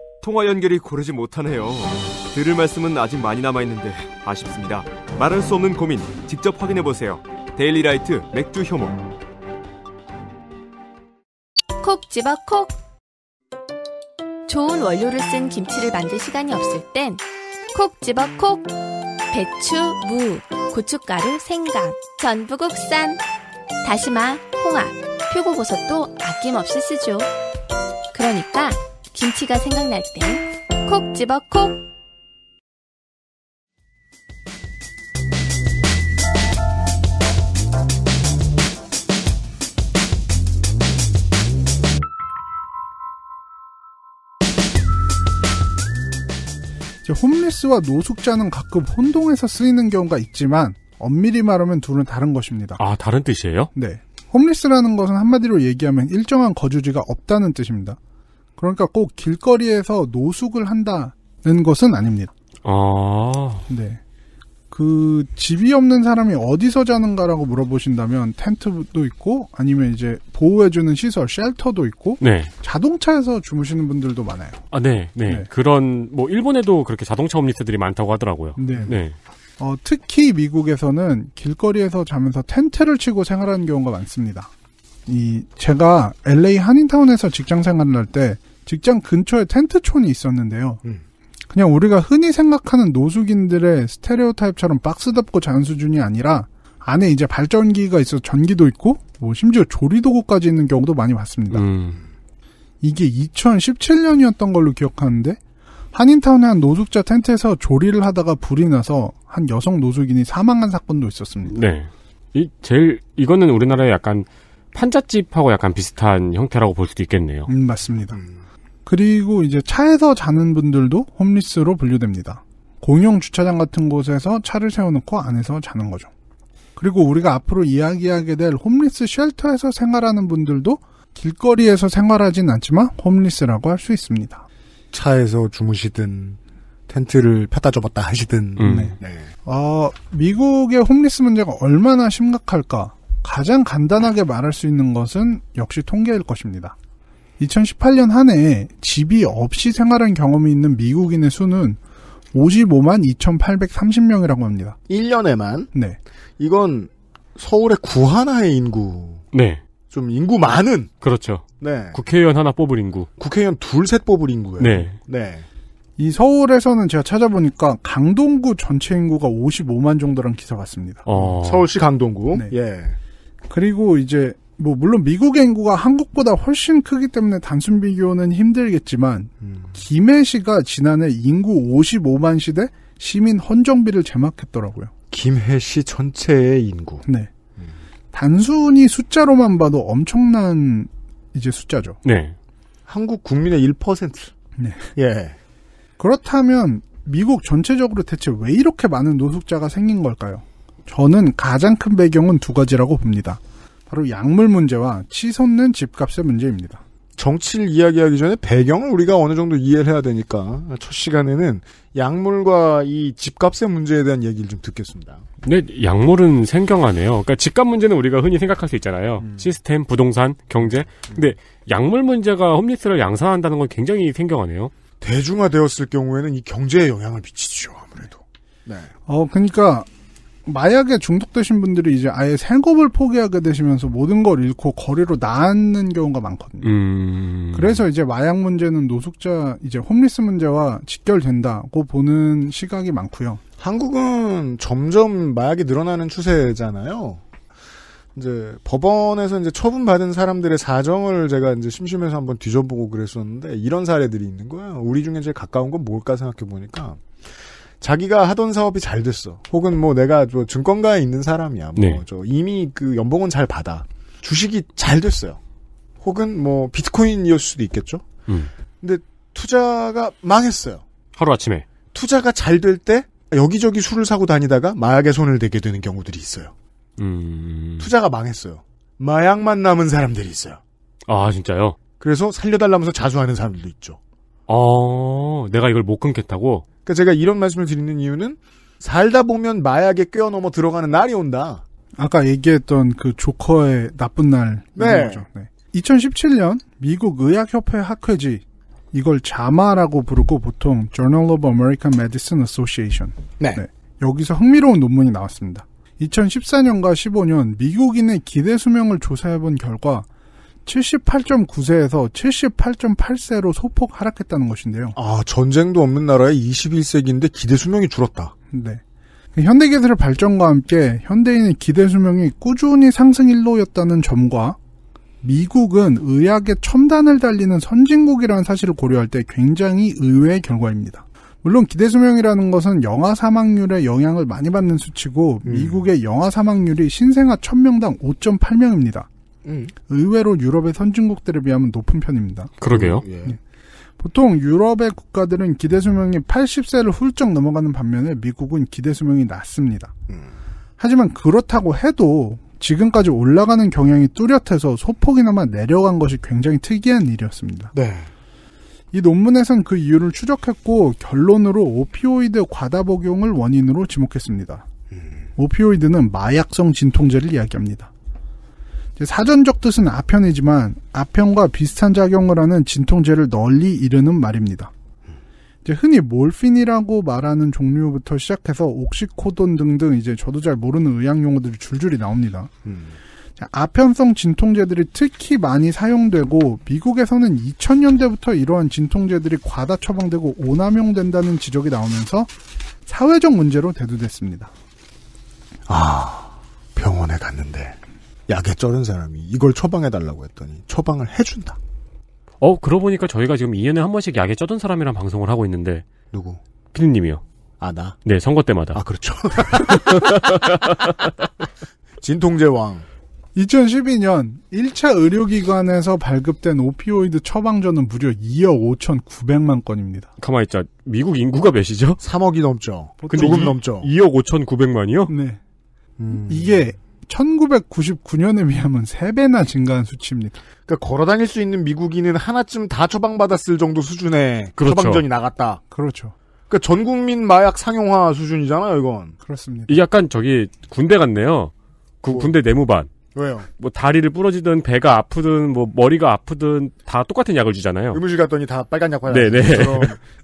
통화 연결이 고르지 못하네요. 들을 말씀은 아직 많이 남아있는데 아쉽습니다. 말할 수 없는 고민 직접 확인해보세요. 데일리라이트 맥주 효모 콕 집어 콕 좋은 원료를 쓴 김치를 만들 시간이 없을 땐 콕 집어 콕 배추, 무, 고춧가루, 생강, 전부 국산 다시마, 홍합, 표고버섯도 아낌없이 쓰죠. 그러니까 김치가 생각날 때 콕 집어 콕! 홈리스와 노숙자는 가끔 혼동해서 쓰이는 경우가 있지만 엄밀히 말하면 둘은 다른 것입니다. 아, 다른 뜻이에요? 네. 홈리스라는 것은 한마디로 얘기하면 일정한 거주지가 없다는 뜻입니다. 그러니까 꼭 길거리에서 노숙을 한다는 것은 아닙니다. 아. 네. 그 집이 없는 사람이 어디서 자는가라고 물어보신다면 텐트도 있고 아니면 이제 보호해주는 시설 쉘터도 있고 네. 자동차에서 주무시는 분들도 많아요. 아, 네, 네, 네. 그런 뭐 일본에도 그렇게 자동차 홈리스들이 많다고 하더라고요. 네. 네. 어, 특히 미국에서는 길거리에서 자면서 텐트를 치고 생활하는 경우가 많습니다. 이 제가 LA 한인타운에서 직장 생활을 할 때 직장 근처에 텐트촌이 있었는데요. 음. 그냥 우리가 흔히 생각하는 노숙인들의 스테레오타입처럼 박스 덮고 잔 수준이 아니라 안에 이제 발전기가 있어 전기도 있고 뭐 심지어 조리도구까지 있는 경우도 많이 봤습니다. 음. 이게 2017년이었던 걸로 기억하는데 한인타운의 한 노숙자 텐트에서 조리를 하다가 불이 나서 한 여성 노숙인이 사망한 사건도 있었습니다. 네. 이 제일 이거는 우리나라에 약간 판잣집하고 약간 비슷한 형태라고 볼 수도 있겠네요. 음, 맞습니다. 그리고 이제 차에서 자는 분들도 홈리스로 분류됩니다. 공용 주차장 같은 곳에서 차를 세워놓고 안에서 자는 거죠. 그리고 우리가 앞으로 이야기하게 될 홈리스 쉘터에서 생활하는 분들도 길거리에서 생활하진 않지만 홈리스라고 할 수 있습니다. 차에서 주무시든 텐트를 펴다 접었다 하시든 음. 네. 네. 어, 미국의 홈리스 문제가 얼마나 심각할까 가장 간단하게 말할 수 있는 것은 역시 통계일 것입니다. 2018년 한 해 집이 없이 생활한 경험이 있는 미국인의 수는 55만 2,830명이라고 합니다. 1년에만? 네. 이건 서울의 구 하나의 인구. 네. 좀 인구 많은. 그렇죠. 네. 국회의원 하나 뽑을 인구. 국회의원 둘, 셋 뽑을 인구예요. 네. 네. 이 서울에서는 제가 찾아보니까 강동구 전체 인구가 55만 정도란 기사 같습니다. 어... 서울시 강동구. 네. 예. 그리고 이제 뭐 물론 미국 인구가 한국보다 훨씬 크기 때문에 단순 비교는 힘들겠지만 음. 김해시가 지난해 인구 55만 시대 시민 헌정비를 제막했더라고요. 김해시 전체의 인구. 네. 음. 단순히 숫자로만 봐도 엄청난 이제 숫자죠. 네. 한국 국민의 1%. 네. 예. 그렇다면 미국 전체적으로 대체 왜 이렇게 많은 노숙자가 생긴 걸까요? 저는 가장 큰 배경은 두 가지라고 봅니다. 바로 약물 문제와 치솟는 집값의 문제입니다. 정치를 이야기하기 전에 배경을 우리가 어느 정도 이해를 해야 되니까 첫 시간에는 약물과 이 집값의 문제에 대한 얘기를 좀 듣겠습니다. 근데 약물은 생경하네요. 그러니까 집값 문제는 우리가 흔히 생각할 수 있잖아요. 음. 시스템, 부동산, 경제. 근데 약물 문제가 홈리스를 양산한다는 건 굉장히 생경하네요. 대중화되었을 경우에는 이 경제에 영향을 미치죠, 아무래도. 네. 어, 그러니까 마약에 중독되신 분들이 이제 아예 생업을 포기하게 되시면서 모든 걸 잃고 거리로 나앉는 경우가 많거든요. 음... 그래서 이제 마약 문제는 노숙자 이제 홈리스 문제와 직결된다고 보는 시각이 많고요. 한국은 점점 마약이 늘어나는 추세잖아요. 이제 법원에서 이제 처분받은 사람들의 사정을 제가 이제 심심해서 한번 뒤져보고 그랬었는데 이런 사례들이 있는 거예요. 우리 중에 제일 가까운 건 뭘까 생각해 보니까 자기가 하던 사업이 잘 됐어. 혹은 뭐 내가 뭐 증권가에 있는 사람이야. 뭐 네. 이미 그 연봉은 잘 받아. 주식이 잘 됐어요. 혹은 뭐 비트코인이었을 수도 있겠죠. 음. 근데 투자가 망했어요. 하루 아침에. 투자가 잘 될 때 여기저기 술을 사고 다니다가 마약에 손을 대게 되는 경우들이 있어요. 음... 투자가 망했어요. 마약만 남은 사람들이 있어요. 아 진짜요? 그래서 살려달라면서 자수하는 사람들도 있죠. 어, 내가 이걸 못 끊겠다고? 그러니까 제가 이런 말씀을 드리는 이유는 살다 보면 마약에 꿰어넘어 들어가는 날이 온다. 아까 얘기했던 그 조커의 나쁜 날. 네. 거죠. 네. 2017년 미국 의학협회 학회지 이걸 자마라고 부르고 보통 Journal of American Medicine Association. 네. 네. 여기서 흥미로운 논문이 나왔습니다. 2014년과 15년 미국인의 기대 수명을 조사해본 결과 78.9세에서 78.8세로 소폭 하락했다는 것인데요. 아, 전쟁도 없는 나라에 21세기인데 기대 수명이 줄었다. 네. 현대 기술의 발전과 함께 현대인의 기대 수명이 꾸준히 상승일로였다는 점과 미국은 의학의 첨단을 달리는 선진국이라는 사실을 고려할 때 굉장히 의외의 결과입니다. 물론 기대 수명이라는 것은 영아 사망률에 영향을 많이 받는 수치고 음. 미국의 영아 사망률이 신생아 1000명당 5.8명입니다. 음. 의외로 유럽의 선진국들에 비하면 높은 편입니다. 그러게요. 예. 예. 보통 유럽의 국가들은 기대 수명이 80세를 훌쩍 넘어가는 반면에 미국은 기대 수명이 낮습니다. 음. 하지만 그렇다고 해도 지금까지 올라가는 경향이 뚜렷해서 소폭이나마 내려간 것이 굉장히 특이한 일이었습니다. 네. 이 논문에선 그 이유를 추적했고 결론으로 오피오이드 과다 복용을 원인으로 지목했습니다. 음. 오피오이드는 마약성 진통제를 이야기합니다. 사전적 뜻은 아편이지만 아편과 비슷한 작용을 하는 진통제를 널리 이르는 말입니다. 이제 흔히 몰핀이라고 말하는 종류부터 시작해서 옥시코돈 등등 이제 저도 잘 모르는 의학 용어들이 줄줄이 나옵니다. 음. 아편성 진통제들이 특히 많이 사용되고 미국에서는 2000년대부터 이러한 진통제들이 과다 처방되고 오남용된다는 지적이 나오면서 사회적 문제로 대두됐습니다. 아 병원에 갔는데 약에 쩔은 사람이 이걸 처방해달라고 했더니 처방을 해준다. 어, 그러고 보니까 저희가 지금 2년에 한 번씩 약에 쩌던 사람이랑 방송을 하고 있는데. 누구? 피디님이요. 아, 나? 네, 선거 때마다. 아, 그렇죠. 진통제왕. 2012년 1차 의료기관에서 발급된 오피오이드 처방전은 무려 2억 5,900만 건입니다. 가만히 있자. 미국 인구가 몇이죠? 3억이 넘죠. 조금 이, 넘죠. 2억 5,900만이요? 네. 음... 이게 1999년에 비하면 3배나 증가한 수치입니다. 그러니까 걸어 다닐 수 있는 미국인은 하나쯤 다 처방받았을 정도 수준의 그렇죠. 처방전이 나갔다. 그렇죠. 그러니까 전 국민 마약 상용화 수준이잖아요, 이건. 그렇습니다. 이게 약간 저기 군대 같네요. 그 뭐. 군대 내무반. 왜요? 뭐 다리를 부러지든 배가 아프든 뭐 머리가 아프든 다 똑같은 약을 주잖아요. 의무실 갔더니 다 빨간 약 받았어요. 네네.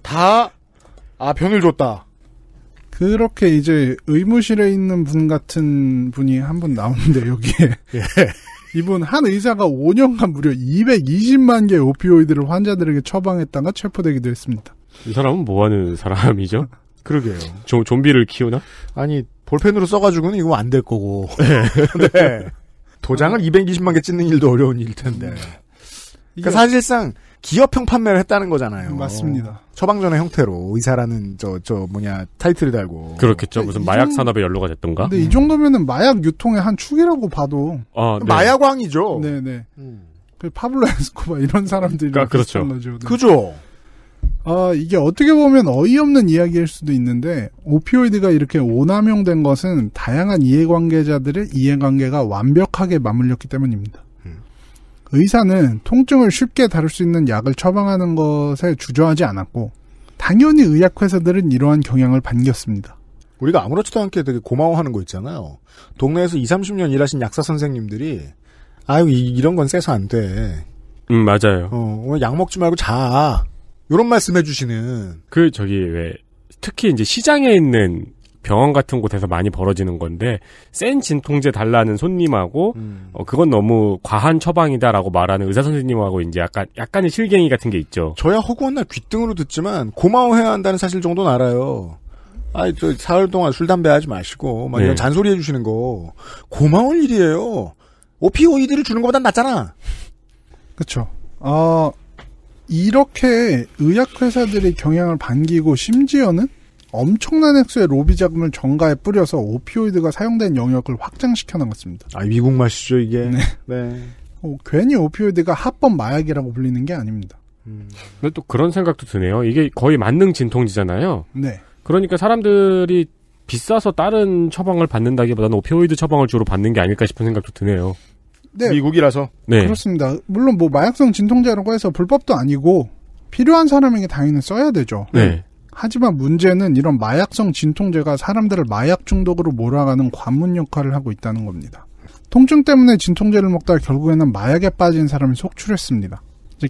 다아 병을 줬다. 그렇게 이제 의무실에 있는 분 같은 분이 한 분 나오는데 여기에 예. 이분 한 의사가 5년간 무려 220만 개의 오피오이드를 환자들에게 처방했다가 체포되기도 했습니다. 이 사람은 뭐하는 사람이죠? 그러게요. 조, 좀비를 키우나? 아니 볼펜으로 써가지고는 이거 안 될 거고. 예. 네. 도장을 220만 개 찢는 일도 어려운 일 텐데. 음. 그러니까 사실상 기업형 판매를 했다는 거잖아요. 맞습니다. 처방전의 형태로 의사라는 저 저 뭐냐 타이틀을 달고 그렇겠죠. 무슨 마약 산업의 연루가 됐던가. 근데 음. 이 정도면은 마약 유통의 한 축이라고 봐도 아, 네. 마약왕이죠. 네네. 네. 음. 그 파블로 에스코바 이런 사람들이 아, 그렇죠. 거죠. 네. 그죠. 아 이게 어떻게 보면 어이없는 이야기일 수도 있는데 오피오이드가 이렇게 오남용된 것은 다양한 이해관계자들의 이해관계가 완벽하게 맞물렸기 때문입니다. 의사는 통증을 쉽게 다룰 수 있는 약을 처방하는 것에 주저하지 않았고 당연히 의약회사들은 이러한 경향을 반겼습니다. 우리가 아무렇지도 않게 되게 고마워하는 거 있잖아요. 동네에서 2, 30년 일하신 약사 선생님들이 아유 이, 런건 쎄서 안 돼. 음 맞아요. 어, 약 먹지 말고 자. 요런 말씀해 주시는 그 저기 왜 특히 이제 시장에 있는 병원 같은 곳에서 많이 벌어지는 건데 센 진통제 달라는 손님하고 음. 어, 그건 너무 과한 처방이다라고 말하는 의사 선생님하고 이제 약간 약간의 실갱이 같은 게 있죠. 저야 허구한 날 귀등으로 듣지만 고마워해야 한다는 사실 정도는 알아요. 아이 저 사흘 동안 술 담배 하지 마시고 막 네. 이런 잔소리 해주시는 거 고마울 일이에요. 오피오이드를 주는 것보단 낫잖아. 그렇죠. 이렇게 의약 회사들의 경향을 반기고 심지어는 엄청난 액수의 로비 자금을 정가에 뿌려서 오피오이드가 사용된 영역을 확장시켜 나갔습니다. 아, 미국 맛이죠, 이게. 네. 네. 어, 괜히 오피오이드가 합법 마약이라고 불리는 게 아닙니다. 음. 근데 또 그런 생각도 드네요. 이게 거의 만능 진통제잖아요. 네. 그러니까 사람들이 비싸서 다른 처방을 받는다기보다는 오피오이드 처방을 주로 받는 게 아닐까 싶은 생각도 드네요. 네. 미국이라서. 네. 그렇습니다. 물론 뭐 마약성 진통제라고 해서 불법도 아니고 필요한 사람에게 당연히 써야 되죠. 네. 하지만 문제는 이런 마약성 진통제가 사람들을 마약 중독으로 몰아가는 관문 역할을 하고 있다는 겁니다. 통증 때문에 진통제를 먹다 결국에는 마약에 빠진 사람이 속출했습니다.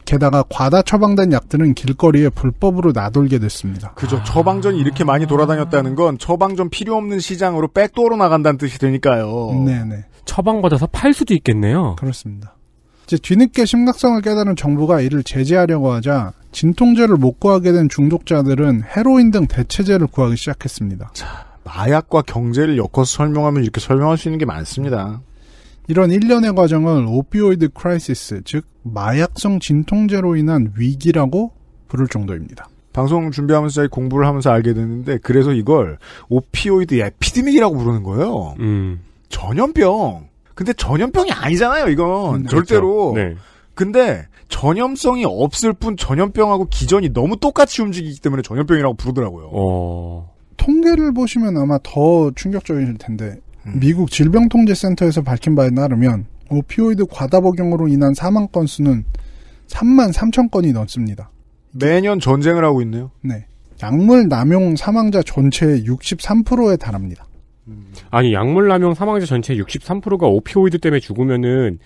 게다가 과다 처방된 약들은 길거리에 불법으로 나돌게 됐습니다. 그죠. 처방전이 이렇게 많이 돌아다녔다는 건 처방전 필요 없는 시장으로 백도로 나간다는 뜻이 되니까요. 네네. 처방받아서 팔 수도 있겠네요. 그렇습니다. 이제 뒤늦게 심각성을 깨달은 정부가 이를 제재하려고 하자 진통제를 못 구하게 된 중독자들은 헤로인 등 대체제를 구하기 시작했습니다. 자, 마약과 경제를 엮어서 설명하면 이렇게 설명할 수 있는 게 많습니다. 이런 일련의 과정을 오피오이드 크라이시스, 즉 마약성 진통제로 인한 위기라고 부를 정도입니다. 방송 준비하면서 공부를 하면서 알게 됐는데 그래서 이걸 오피오이드 에피디믹이라고 부르는 거예요. 음. 전염병. 근데 전염병이 아니잖아요, 이건. 네. 절대로. 그렇죠. 네. 근데 전염성이 없을 뿐 전염병하고 기전이 너무 똑같이 움직이기 때문에 전염병이라고 부르더라고요. 어... 통계를 보시면 아마 더 충격적이실 텐데 음. 미국 질병통제센터에서 밝힌 바에 따르면 오피오이드 과다 복용으로 인한 사망 건수는 3만 3천 건이 넘습니다. 매년 전쟁을 하고 있네요. 네. 약물 남용 사망자 전체의 63%에 달합니다. 아니 약물 남용 사망자 전체 의 63%가 오피오이드 때문에 죽으면은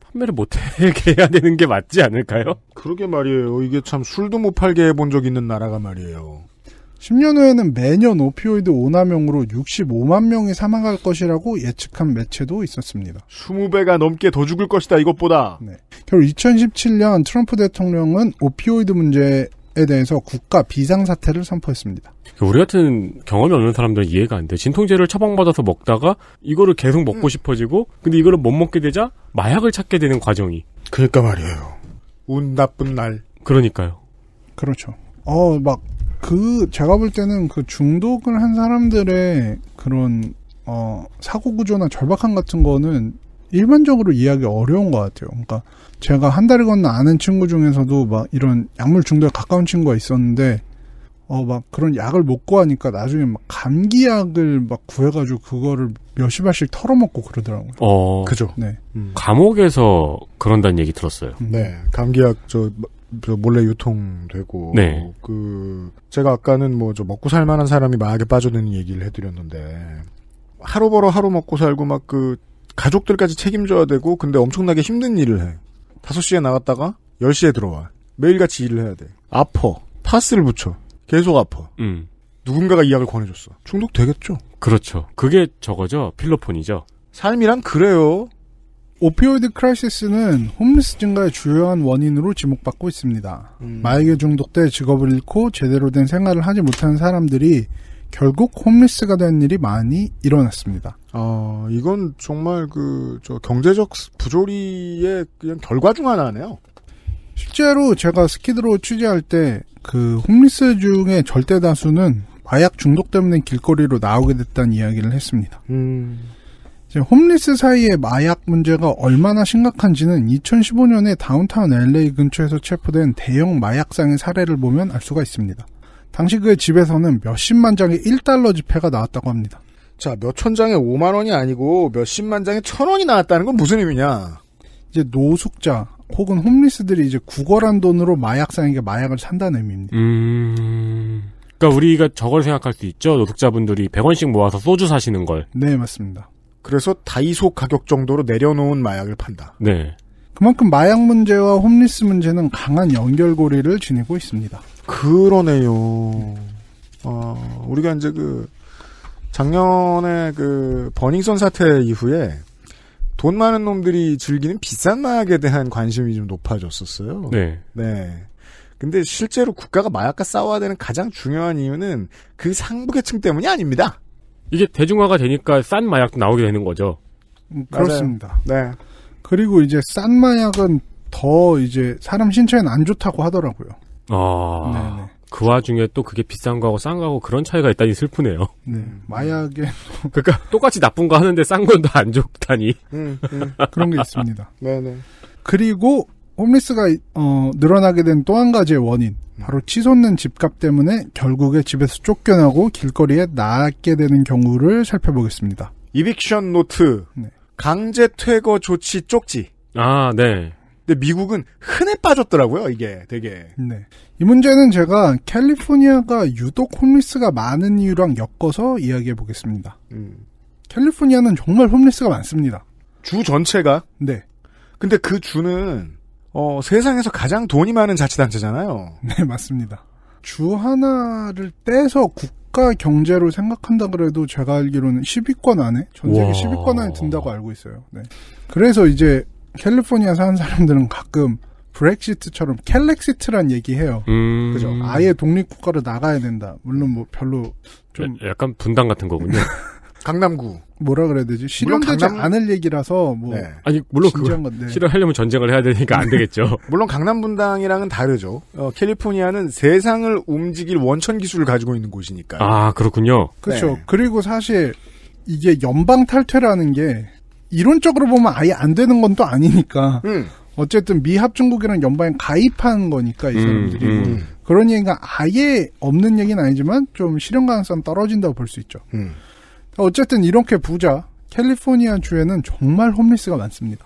판매를 못하게 해야 되는 게 맞지 않을까요? 그러게 말이에요. 이게 참 술도 못 팔게 해본 적 있는 나라가 말이에요. 10년 후에는 매년 오피오이드 오남용으로 65만 명이 사망할 것이라고 예측한 매체도 있었습니다. 20배가 넘게 더 죽을 것이다 이것보다. 네. 결국 2017년 트럼프 대통령은 오피오이드 문제 등에 대해서 국가 비상사태를 선포했습니다. 그 우리 같은 경험이 없는 사람들은 이해가 안 돼. 진통제를 처방받아서 먹다가 이거를 계속 먹고 음. 싶어지고, 근데 이거를 못 먹게 되자 마약을 찾게 되는 과정이. 그러니까 말이에요. 운 나쁜 날. 그러니까요. 그렇죠. 어, 막, 그, 제가 볼 때는 그 중독을 한 사람들의 그런, 어, 사고 구조나 절박함 같은 거는 일반적으로 이해하기 어려운 것 같아요. 그러니까 제가 한달이 건너 아는 친구 중에서도 막 이런 약물 중독에 가까운 친구가 있었는데 어 막 그런 약을 못 구하니까 나중에 막 감기약을 막 구해가지고 그거를 몇십 알씩 털어먹고 그러더라고요. 어, 그죠. 네. 음. 감옥에서 그런다는 얘기 들었어요. 네, 네. 감기약 저 몰래 유통되고 네. 그 제가 아까는 뭐 저 먹고 살 만한 사람이 마약에 빠져드는 얘기를 해드렸는데 하루 벌어 하루 먹고 살고 막그 가족들까지 책임져야 되고 근데 엄청나게 힘든 일을 해. 5시에 나갔다가 10시에 들어와. 매일같이 일을 해야 돼. 아퍼. 파스를 붙여. 계속 아퍼. 음. 누군가가 이약을 권해줬어. 중독되겠죠. 그렇죠. 그게 저거죠. 필로폰이죠. 삶이란 그래요. 오피오이드 크라이시스는 홈리스 증가의 주요한 원인으로 지목받고 있습니다. 음. 마약에 중독돼 직업을 잃고 제대로 된 생활을 하지 못하는 사람들이 결국 홈리스가 된 일이 많이 일어났습니다. 아, 이건 정말 그, 저, 경제적 부조리의 그냥 결과 중 하나네요. 실제로 제가 스키드로 취재할 때, 그, 홈리스 중에 절대 다수는 마약 중독 때문에 길거리로 나오게 됐다는 이야기를 했습니다. 음. 이제 홈리스 사이에 마약 문제가 얼마나 심각한지는 2015년에 다운타운 LA 근처에서 체포된 대형 마약상의 사례를 보면 알 수가 있습니다. 당시 그의 집에서는 몇십만 장의 1달러 지폐가 나왔다고 합니다. 자, 몇천 장에 5만 원이 아니고 몇십만 장에 천 원이 나왔다는 건 무슨 의미냐? 이제 노숙자 혹은 홈리스들이 이제 구걸한 돈으로 마약상에게 마약을 산다는 의미입니다. 음... 그러니까 우리가 저걸 생각할 수 있죠. 노숙자분들이 100원씩 모아서 소주 사시는 걸. 네, 맞습니다. 그래서 다이소 가격 정도로 내려놓은 마약을 판다. 네. 그만큼 마약 문제와 홈리스 문제는 강한 연결고리를 지니고 있습니다. 그러네요. 어, 우리가 이제 그 작년에 그 버닝썬 사태 이후에 돈 많은 놈들이 즐기는 비싼 마약에 대한 관심이 좀 높아졌었어요. 네. 네. 근데 실제로 국가가 마약과 싸워야 되는 가장 중요한 이유는 그 상부계층 때문이 아닙니다. 이게 대중화가 되니까 싼 마약도 나오게 되는 거죠. 음, 그렇습니다. 네. 그리고 이제 싼 마약은 더 이제 사람 신체에는 안 좋다고 하더라고요. 아. 네네. 그 와중에 또 그게 비싼 거하고 싼 거하고 그런 차이가 있다니 슬프네요. 네. 마약에. 그러니까 똑같이 나쁜 거 하는데 싼 건 더 안 좋다니. 음, 음. 그런 게 있습니다. 네네. 그리고 홈리스가 어, 늘어나게 된 또 한 가지의 원인 바로 치솟는 집값 때문에 결국에 집에서 쫓겨나고 길거리에 나게 되는 경우를 살펴보겠습니다. 이빅션 노트 네. 강제 퇴거 조치 쪽지. 아, 네. 근데 미국은 흔해 빠졌더라고요, 이게 되게. 네. 이 문제는 제가 캘리포니아가 유독 홈리스가 많은 이유랑 엮어서 이야기해 보겠습니다. 음. 캘리포니아는 정말 홈리스가 많습니다. 주 전체가? 네. 근데 그 주는 어, 세상에서 가장 돈이 많은 자치단체잖아요. 네, 맞습니다. 주 하나를 떼서 국가 경제로 생각한다 그래도 제가 알기로는 10위권 안에 전 세계 10위권 안에 든다고 알고 있어요. 네. 그래서 이제 캘리포니아 사는 사람들은 가끔 브렉시트처럼 캘렉시트란 얘기해요. 음... 그죠? 아예 독립 국가로 나가야 된다. 물론 뭐 별로 좀 야, 약간 분당 같은 거군요. 강남구 뭐라 그래야 되지? 실현되지 강남... 않을 얘기라서 뭐 네. 아니 물론 그거 건데. 실현하려면 전쟁을 해야 되니까 안 되겠죠. 물론 강남 분당이랑은 다르죠. 어, 캘리포니아는 세상을 움직일 원천 기술을 가지고 있는 곳이니까. 아 그렇군요. 그렇죠. 네. 그리고 사실 이게 연방 탈퇴라는 게 이론적으로 보면 아예 안 되는 건 또 아니니까. 음. 어쨌든 미합중국이랑 연방에 가입한 거니까 이 음, 사람들이 음, 음. 그런 얘기가 아예 없는 얘기는 아니지만 좀 실현 가능성 떨어진다고 볼 수 있죠. 음. 어쨌든 이렇게 부자 캘리포니아 주에는 정말 홈리스가 많습니다.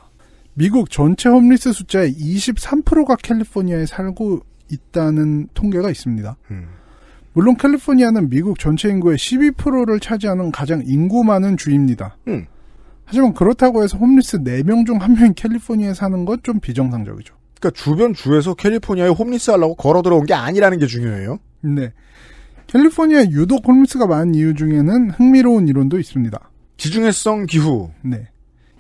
미국 전체 홈리스 숫자의 23%가 캘리포니아에 살고 있다는 통계가 있습니다. 음. 물론 캘리포니아는 미국 전체 인구의 12%를 차지하는 가장 인구 많은 주입니다. 음. 하지만 그렇다고 해서 홈리스 4명 중 1명이 캘리포니아에 사는 건 좀 비정상적이죠. 그러니까 주변 주에서 캘리포니아에 홈리스 하려고 걸어 들어온 게 아니라는 게 중요해요. 네. 캘리포니아 유독 홈리스가 많은 이유 중에는 흥미로운 이론도 있습니다. 지중해성 기후. 네.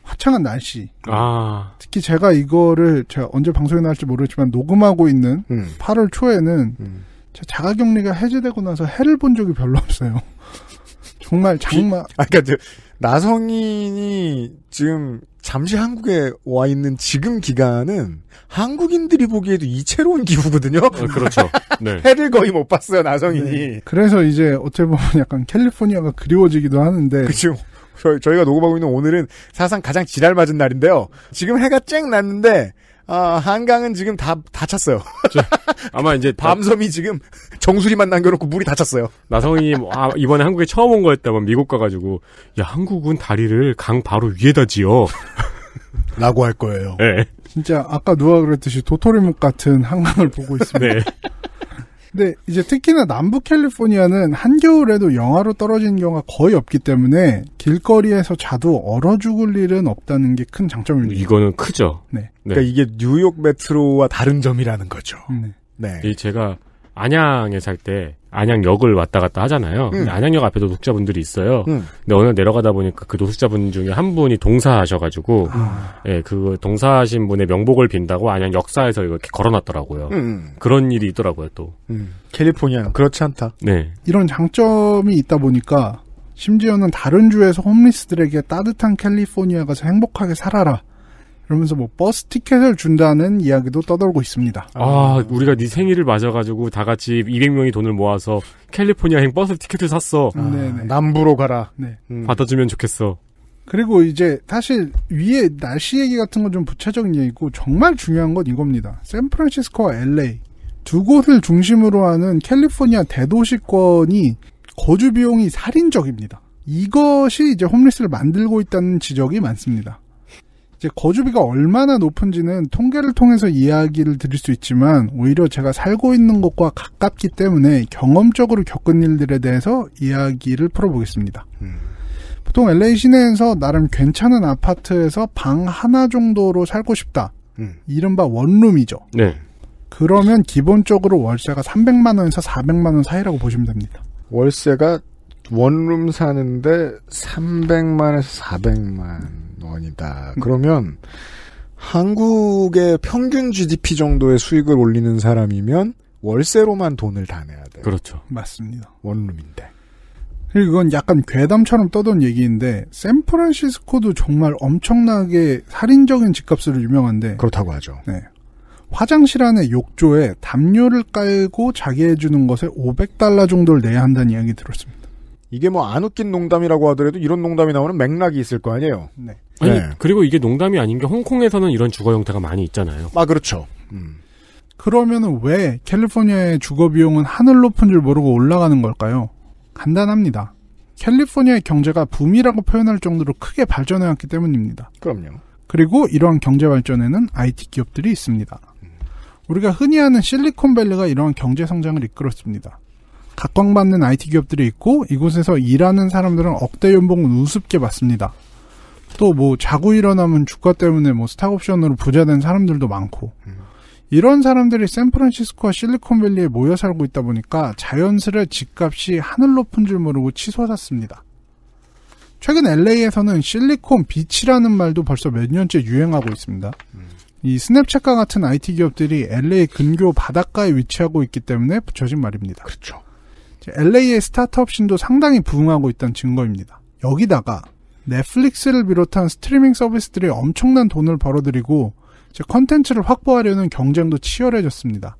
화창한 날씨. 아. 특히 제가 이거를 제가 언제 방송에 나올지 모르지만 겠 녹음하고 있는 음. 8월 초에는 음. 제 자가격리가 해제되고 나서 해를 본 적이 별로 없어요. 정말 장마. 아까 그니까 나성인이 지금 잠시 한국에 와 있는 지금 기간은 한국인들이 보기에도 이채로운 기후거든요. 어, 그렇죠. 네. 해를 거의 못 봤어요 나성인이. 네. 그래서 이제 어떻게 보면 약간 캘리포니아가 그리워지기도 하는데. 그죠. 저희, 저희가 녹음하고 있는 오늘은 사상 가장 지랄 맞은 날인데요. 지금 해가 쨍 났는데 아, 한강은 지금 다, 다 찼어요. 저, 아마 이제. 밤섬이 나, 지금 정수리만 남겨놓고 물이 다 찼어요. 나성이님, 아, 이번에 한국에 처음 온 거였다면 미국 가가지고, 야, 한국은 다리를 강 바로 위에다 지어. 라고 할 거예요. 네. 진짜 아까 누가 그랬듯이 도토리묵 같은 한강을 보고 있습니다. 네. 근데 이제 특히나 남부 캘리포니아는 한겨울에도 영하로 떨어지는 경우가 거의 없기 때문에 길거리에서 자도 얼어 죽을 일은 없다는 게 큰 장점입니다. 이거는 크죠. 네. 네. 그러니까 이게 뉴욕 메트로와 다른 점이라는 거죠. 네. 네. 제가 안양에 살때 안양역을 왔다 갔다 하잖아요. 음. 안양역 앞에도 노자분들이 있어요. 음. 근데 어느 내려가다 보니까 그 노숙자분 중에 한 분이 동사하셔가지고, 아. 예, 그 동사하신 분의 명복을 빈다고 안양 역사에서 이렇게 걸어놨더라고요. 음. 음. 그런 일이 있더라고요, 또. 음. 캘리포니아 그렇지 않다. 네. 이런 장점이 있다 보니까 심지어는 다른 주에서 홈리스들에게 따뜻한 캘리포니아 가서 행복하게 살아라. 그러면서 뭐 버스 티켓을 준다는 이야기도 떠돌고 있습니다. 아, 우리가 네 생일을 맞아가지고 다 같이 200명이 돈을 모아서 캘리포니아행 버스 티켓을 샀어. 음, 아, 아, 남부로 가라. 네. 음. 받아주면 좋겠어. 그리고 이제 사실 위에 날씨 얘기 같은 건 좀 부차적인 얘기고 정말 중요한 건 이겁니다. 샌프란시스코와 LA 두 곳을 중심으로 하는 캘리포니아 대도시권이 거주 비용이 살인적입니다. 이것이 이제 홈리스를 만들고 있다는 지적이 많습니다. 이제 거주비가 얼마나 높은지는 통계를 통해서 이야기를 드릴 수 있지만 오히려 제가 살고 있는 것과 가깝기 때문에 경험적으로 겪은 일들에 대해서 이야기를 풀어보겠습니다. 음. 보통 LA 시내에서 나름 괜찮은 아파트에서 방 하나 정도로 살고 싶다. 음. 이른바 원룸이죠. 네. 그러면 기본적으로 월세가 300만 원에서 400만 원 사이라고 보시면 됩니다. 월세가 원룸 사는데 300만에서 400만. 원이다. 그러면 한국의 평균 GDP 정도의 수익을 올리는 사람이면 월세로만 돈을 다 내야 돼요. 그렇죠. 맞습니다. 원룸인데. 그리고 이건 약간 괴담처럼 떠던 얘기인데 샌프란시스코도 정말 엄청나게 살인적인 집값으로 유명한데 그렇다고 하죠. 네. 화장실 안에 욕조에 담요를 깔고 자게 해주는 것에 500달러 정도를 내야 한다는 이야기 들었습니다. 이게 뭐 안 웃긴 농담이라고 하더라도 이런 농담이 나오는 맥락이 있을 거 아니에요. 네. 아니 네. 그리고 이게 농담이 아닌 게 홍콩에서는 이런 주거 형태가 많이 있잖아요. 아 그렇죠. 음. 그러면왜 캘리포니아의 주거 비용은 하늘 높은 줄 모르고 올라가는 걸까요? 간단합니다. 캘리포니아의 경제가 붐이라고 표현할 정도로 크게 발전해왔기 때문입니다. 그럼요. 그리고 이러한 경제 발전에는 IT 기업들이 있습니다. 우리가 흔히 아는 실리콘밸리가 이러한 경제 성장을 이끌었습니다. 각광받는 IT 기업들이 있고 이곳에서 일하는 사람들은 억대 연봉은 우습게 받습니다. 또뭐 자고 일어나면 주가 때문에 뭐스타옵션으로 부자된 사람들도 많고 음. 이런 사람들이 샌프란시스코와 실리콘밸리에 모여 살고 있다 보니까 자연스레 집값이 하늘 높은 줄 모르고 치솟았습니다. 최근 LA에서는 실리콘 비치라는 말도 벌써 몇 년째 유행하고 있습니다. 음. 이 스냅챗과 같은 IT 기업들이 LA 근교 바닷가에 위치하고 있기 때문에 붙여진 말입니다. 그렇죠. LA의 스타트업 신도 상당히 부흥하고 있다는 증거입니다. 여기다가 넷플릭스를 비롯한 스트리밍 서비스들이 엄청난 돈을 벌어들이고 이제 컨텐츠를 확보하려는 경쟁도 치열해졌습니다.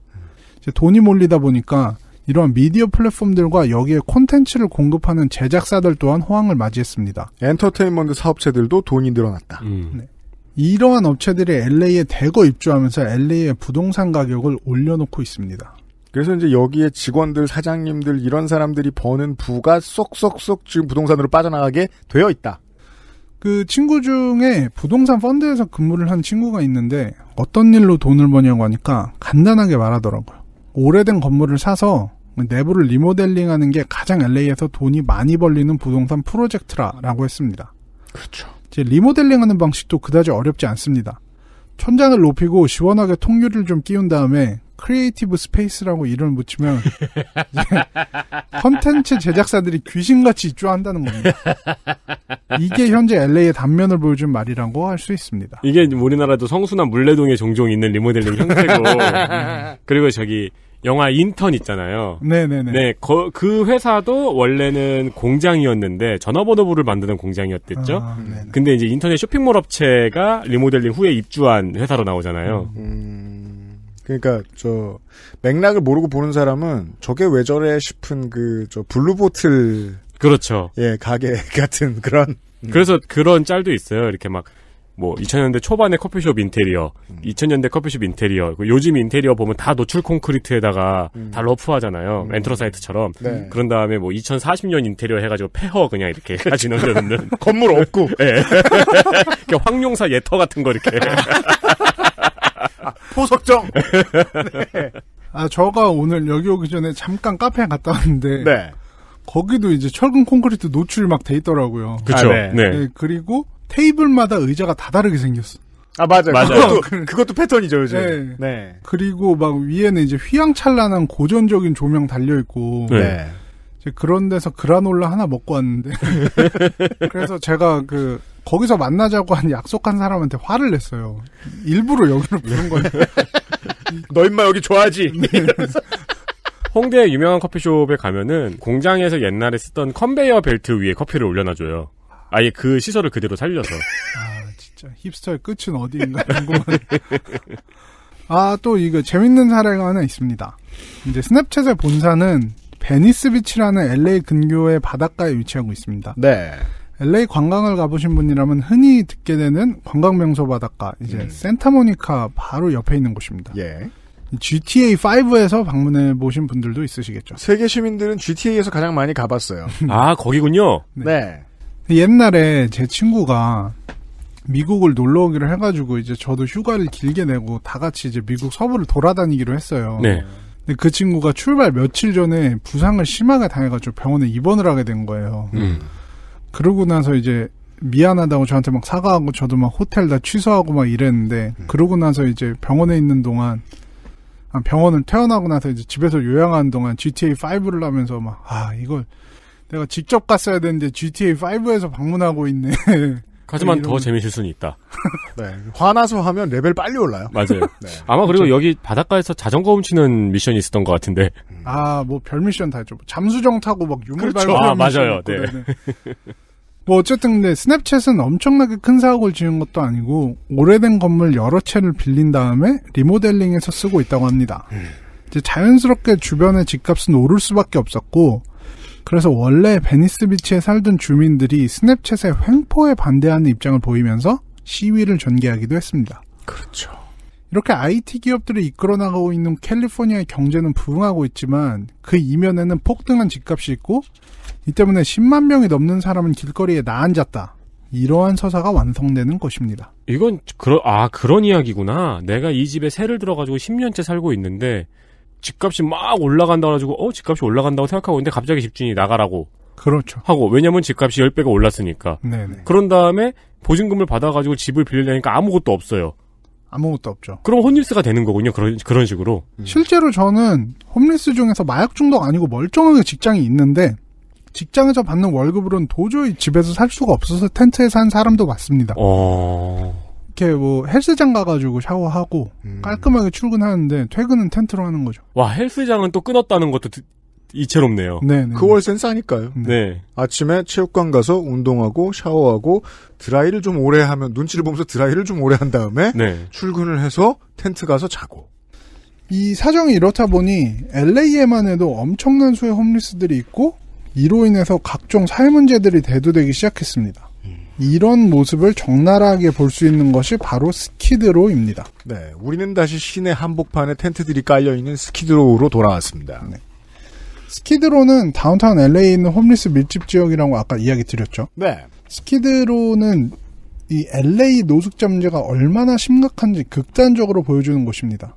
이제 돈이 몰리다 보니까 이러한 미디어 플랫폼들과 여기에 콘텐츠를 공급하는 제작사들 또한 호황을 맞이했습니다. 엔터테인먼트 사업체들도 돈이 늘어났다. 음. 네. 이러한 업체들이 LA에 대거 입주하면서 LA의 부동산 가격을 올려놓고 있습니다. 그래서 이제 여기에 직원들, 사장님들 이런 사람들이 버는 부가 쏙쏙쏙 지금 부동산으로 빠져나가게 되어 있다. 그 친구 중에 부동산 펀드에서 근무를 한 친구가 있는데 어떤 일로 돈을 버냐고 하니까 간단하게 말하더라고요. 오래된 건물을 사서 내부를 리모델링하는 게 가장 LA에서 돈이 많이 벌리는 부동산 프로젝트라라고 했습니다. 그렇죠. 이제 리모델링하는 방식도 그다지 어렵지 않습니다. 천장을 높이고 시원하게 통유를 리좀 끼운 다음에 크리에이티브 스페이스라고 이름을 붙이면 컨텐츠 제작사들이 귀신같이 입주한다는 겁니다. 이게 현재 LA의 단면을 보여준 말이라고 할 수 있습니다. 이게 우리나라도 성수나 물레동에 종종 있는 리모델링 형태고 음. 그리고 저기 영화 인턴 있잖아요. 네네네. 네, 거, 그 회사도 원래는 공장이었는데 전화번호부를 만드는 공장이었댔죠. 아, 근데 이제 인터넷 쇼핑몰 업체가 리모델링 후에 입주한 회사로 나오잖아요. 음, 음 그러니까 저 맥락을 모르고 보는 사람은 저게 왜 저래 싶은 그 저 블루보틀 그렇죠. 예 가게 같은 그런 그래서 그런 짤도 있어요. 이렇게 막뭐 2000년대 초반에 커피숍 인테리어, 음. 2000년대 커피숍 인테리어, 그 요즘 인테리어 보면 다 노출 콘크리트에다가 음. 다 러프하잖아요. 음. 엔트로사이트처럼. 네. 그런 다음에 뭐 2040년 인테리어 해가지고 폐허 그냥 이렇게 가지는 는 건물 없고, 예, 네. 황룡사 예터 같은 거 이렇게. 아, 포석정. 네. 아 저가 오늘 여기 오기 전에 잠깐 카페에 갔다 왔는데. 네. 거기도 이제 철근 콘크리트 노출 막 돼 있더라고요. 그렇죠. 아, 네. 네. 네 그리고 테이블마다 의자가 다 다르게 생겼어. 아 맞아요. 맞아요. 그것도, 그, 그것도 패턴이죠 요즘. 네. 네. 그리고 막 위에는 이제 휘황찬란한 고전적인 조명 달려 있고. 네. 네. 이제 그런 데서 그라놀라 하나 먹고 왔는데. 그래서 제가 그 거기서 만나자고 한 약속한 사람한테 화를 냈어요. 일부러 여기를 부른 거예요. 너 임마 여기 좋아하지. 네. 홍대 유명한 커피숍에 가면은 공장에서 옛날에 쓰던 컨베이어 벨트 위에 커피를 올려놔줘요. 아예 그 시설을 그대로 살려서. 아, 진짜 힙스터의 끝은 어디인가 궁금하네. 아, 또 이거 재밌는 사례가 하나 있습니다. 이제 스냅챗의 본사는 베니스 비치라는 LA 근교의 바닷가에 위치하고 있습니다. 네. LA 관광을 가보신 분이라면 흔히 듣게 되는 관광 명소 바닷가, 이제 음. 센타모니카 바로 옆에 있는 곳입니다. 예. GTA 5에서 방문해 보신 분들도 있으시겠죠. 세계 시민들은 GTA에서 가장 많이 가봤어요. 아 거기군요. 네. 네. 옛날에 제 친구가 미국을 놀러 오기를 해가지고 이제 저도 휴가를 길게 내고 다 같이 이제 미국 서부를 돌아다니기로 했어요. 네. 근데 그 친구가 출발 며칠 전에 부상을 심하게 당해가지고 병원에 입원을 하게 된 거예요. 음. 그러고 나서 이제 미안하다고 저한테 막 사과하고 저도 막 호텔 다 취소하고 막 이랬는데 음. 그러고 나서 이제 병원에 있는 동안 아, 병원을 퇴원하고 나서 이제 집에서 요양하는 동안 GTA 5를 하면서 막 아 이걸 내가 직접 갔어야 되는데 GTA 5에서 방문하고 있네. 하지만 네, 이런... 더 재미있을 수는 있다. 네. 화나서 하면 레벨 빨리 올라요. 맞아요. 네. 아마 그리고 그렇죠. 여기 바닷가에서 자전거 훔치는 미션이 있었던 것 같은데. 음. 아, 뭐 별 미션 다 있죠. 뭐 잠수정 타고 막 유물 그렇죠. 아, 맞아요. 네. 뭐 어쨌든 근데 스냅챗은 엄청나게 큰 사옥을 지은 것도 아니고 오래된 건물 여러 채를 빌린 다음에 리모델링해서 쓰고 있다고 합니다. 음. 이제 자연스럽게 주변의 집값은 오를 수밖에 없었고 그래서 원래 베니스 비치에 살던 주민들이 스냅챗의 횡포에 반대하는 입장을 보이면서 시위를 전개하기도 했습니다. 그렇죠. 이렇게 IT 기업들을 이끌어 나가고 있는 캘리포니아의 경제는 부흥하고 있지만 그 이면에는 폭등한 집값이 있고 이 때문에 10만 명이 넘는 사람은 길거리에 나앉았다. 이러한 서사가 완성되는 것입니다. 이건 그런 아 그런 이야기구나. 내가 이 집에 새를 들어가지고 10년째 살고 있는데 집값이 막 올라간다 가지고 어 집값이 올라간다고 생각하고 있는데 갑자기 집주인이 나가라고 그렇죠. 하고 왜냐면 집값이 10배가 올랐으니까. 네네. 그런 다음에 보증금을 받아 가지고 집을 빌리려니까 아무것도 없어요. 아무것도 없죠. 그럼 홈리스가 되는 거군요. 그런 그런 식으로. 음. 실제로 저는 홈리스 중에서 마약 중독 아니고 멀쩡하게 직장이 있는데 직장에서 받는 월급으로는 도저히 집에서 살 수가 없어서 텐트에 산 사람도 많습니다. 어... 이렇게 뭐 헬스장 가가지고 샤워하고 음. 깔끔하게 출근하는데 퇴근은 텐트로 하는 거죠. 와 헬스장은 또 끊었다는 것도 드, 이채롭네요. 네. 그 월세는 싸니까요. 네. 네. 아침에 체육관 가서 운동하고 샤워하고 드라이를 좀 오래 하면 눈치를 보면서 드라이를 좀 오래 한 다음에 네. 출근을 해서 텐트 가서 자고. 이 사정이 이렇다 보니 LA에만 해도 엄청난 수의 홈리스들이 있고 이로 인해서 각종 사회 문제들이 대두되기 시작했습니다. 이런 모습을 적나라하게 볼 수 있는 것이 바로 스키드로입니다. 네, 우리는 다시 시내 한복판에 텐트들이 깔려 있는 스키드로로 돌아왔습니다. 네. 스키드로는 다운타운 LA에 있는 홈리스 밀집 지역이라고 아까 이야기 드렸죠. 네. 스키드로는 이 LA 노숙자 문제가 얼마나 심각한지 극단적으로 보여주는 곳입니다.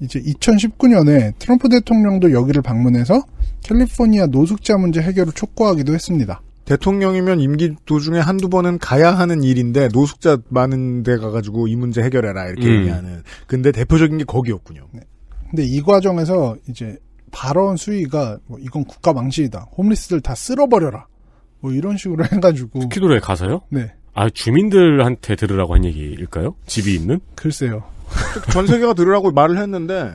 이제 2019년에 트럼프 대통령도 여기를 방문해서 캘리포니아 노숙자 문제 해결을 촉구하기도 했습니다. 대통령이면 임기 도중에 한두 번은 가야 하는 일인데 노숙자 많은 데 가가지고 이 문제 해결해라 이렇게 음. 얘기하는 근데 대표적인 게 거기였군요. 네. 근데 이 과정에서 이제 발언 수위가 뭐 이건 국가 망신이다. 홈리스들 다 쓸어버려라. 뭐 이런 식으로 해가지고 특히 노래 가서요? 네. 아 주민들한테 들으라고 한 얘기일까요? 집이 있는? 글쎄요. 전 세계가 들으라고 말을 했는데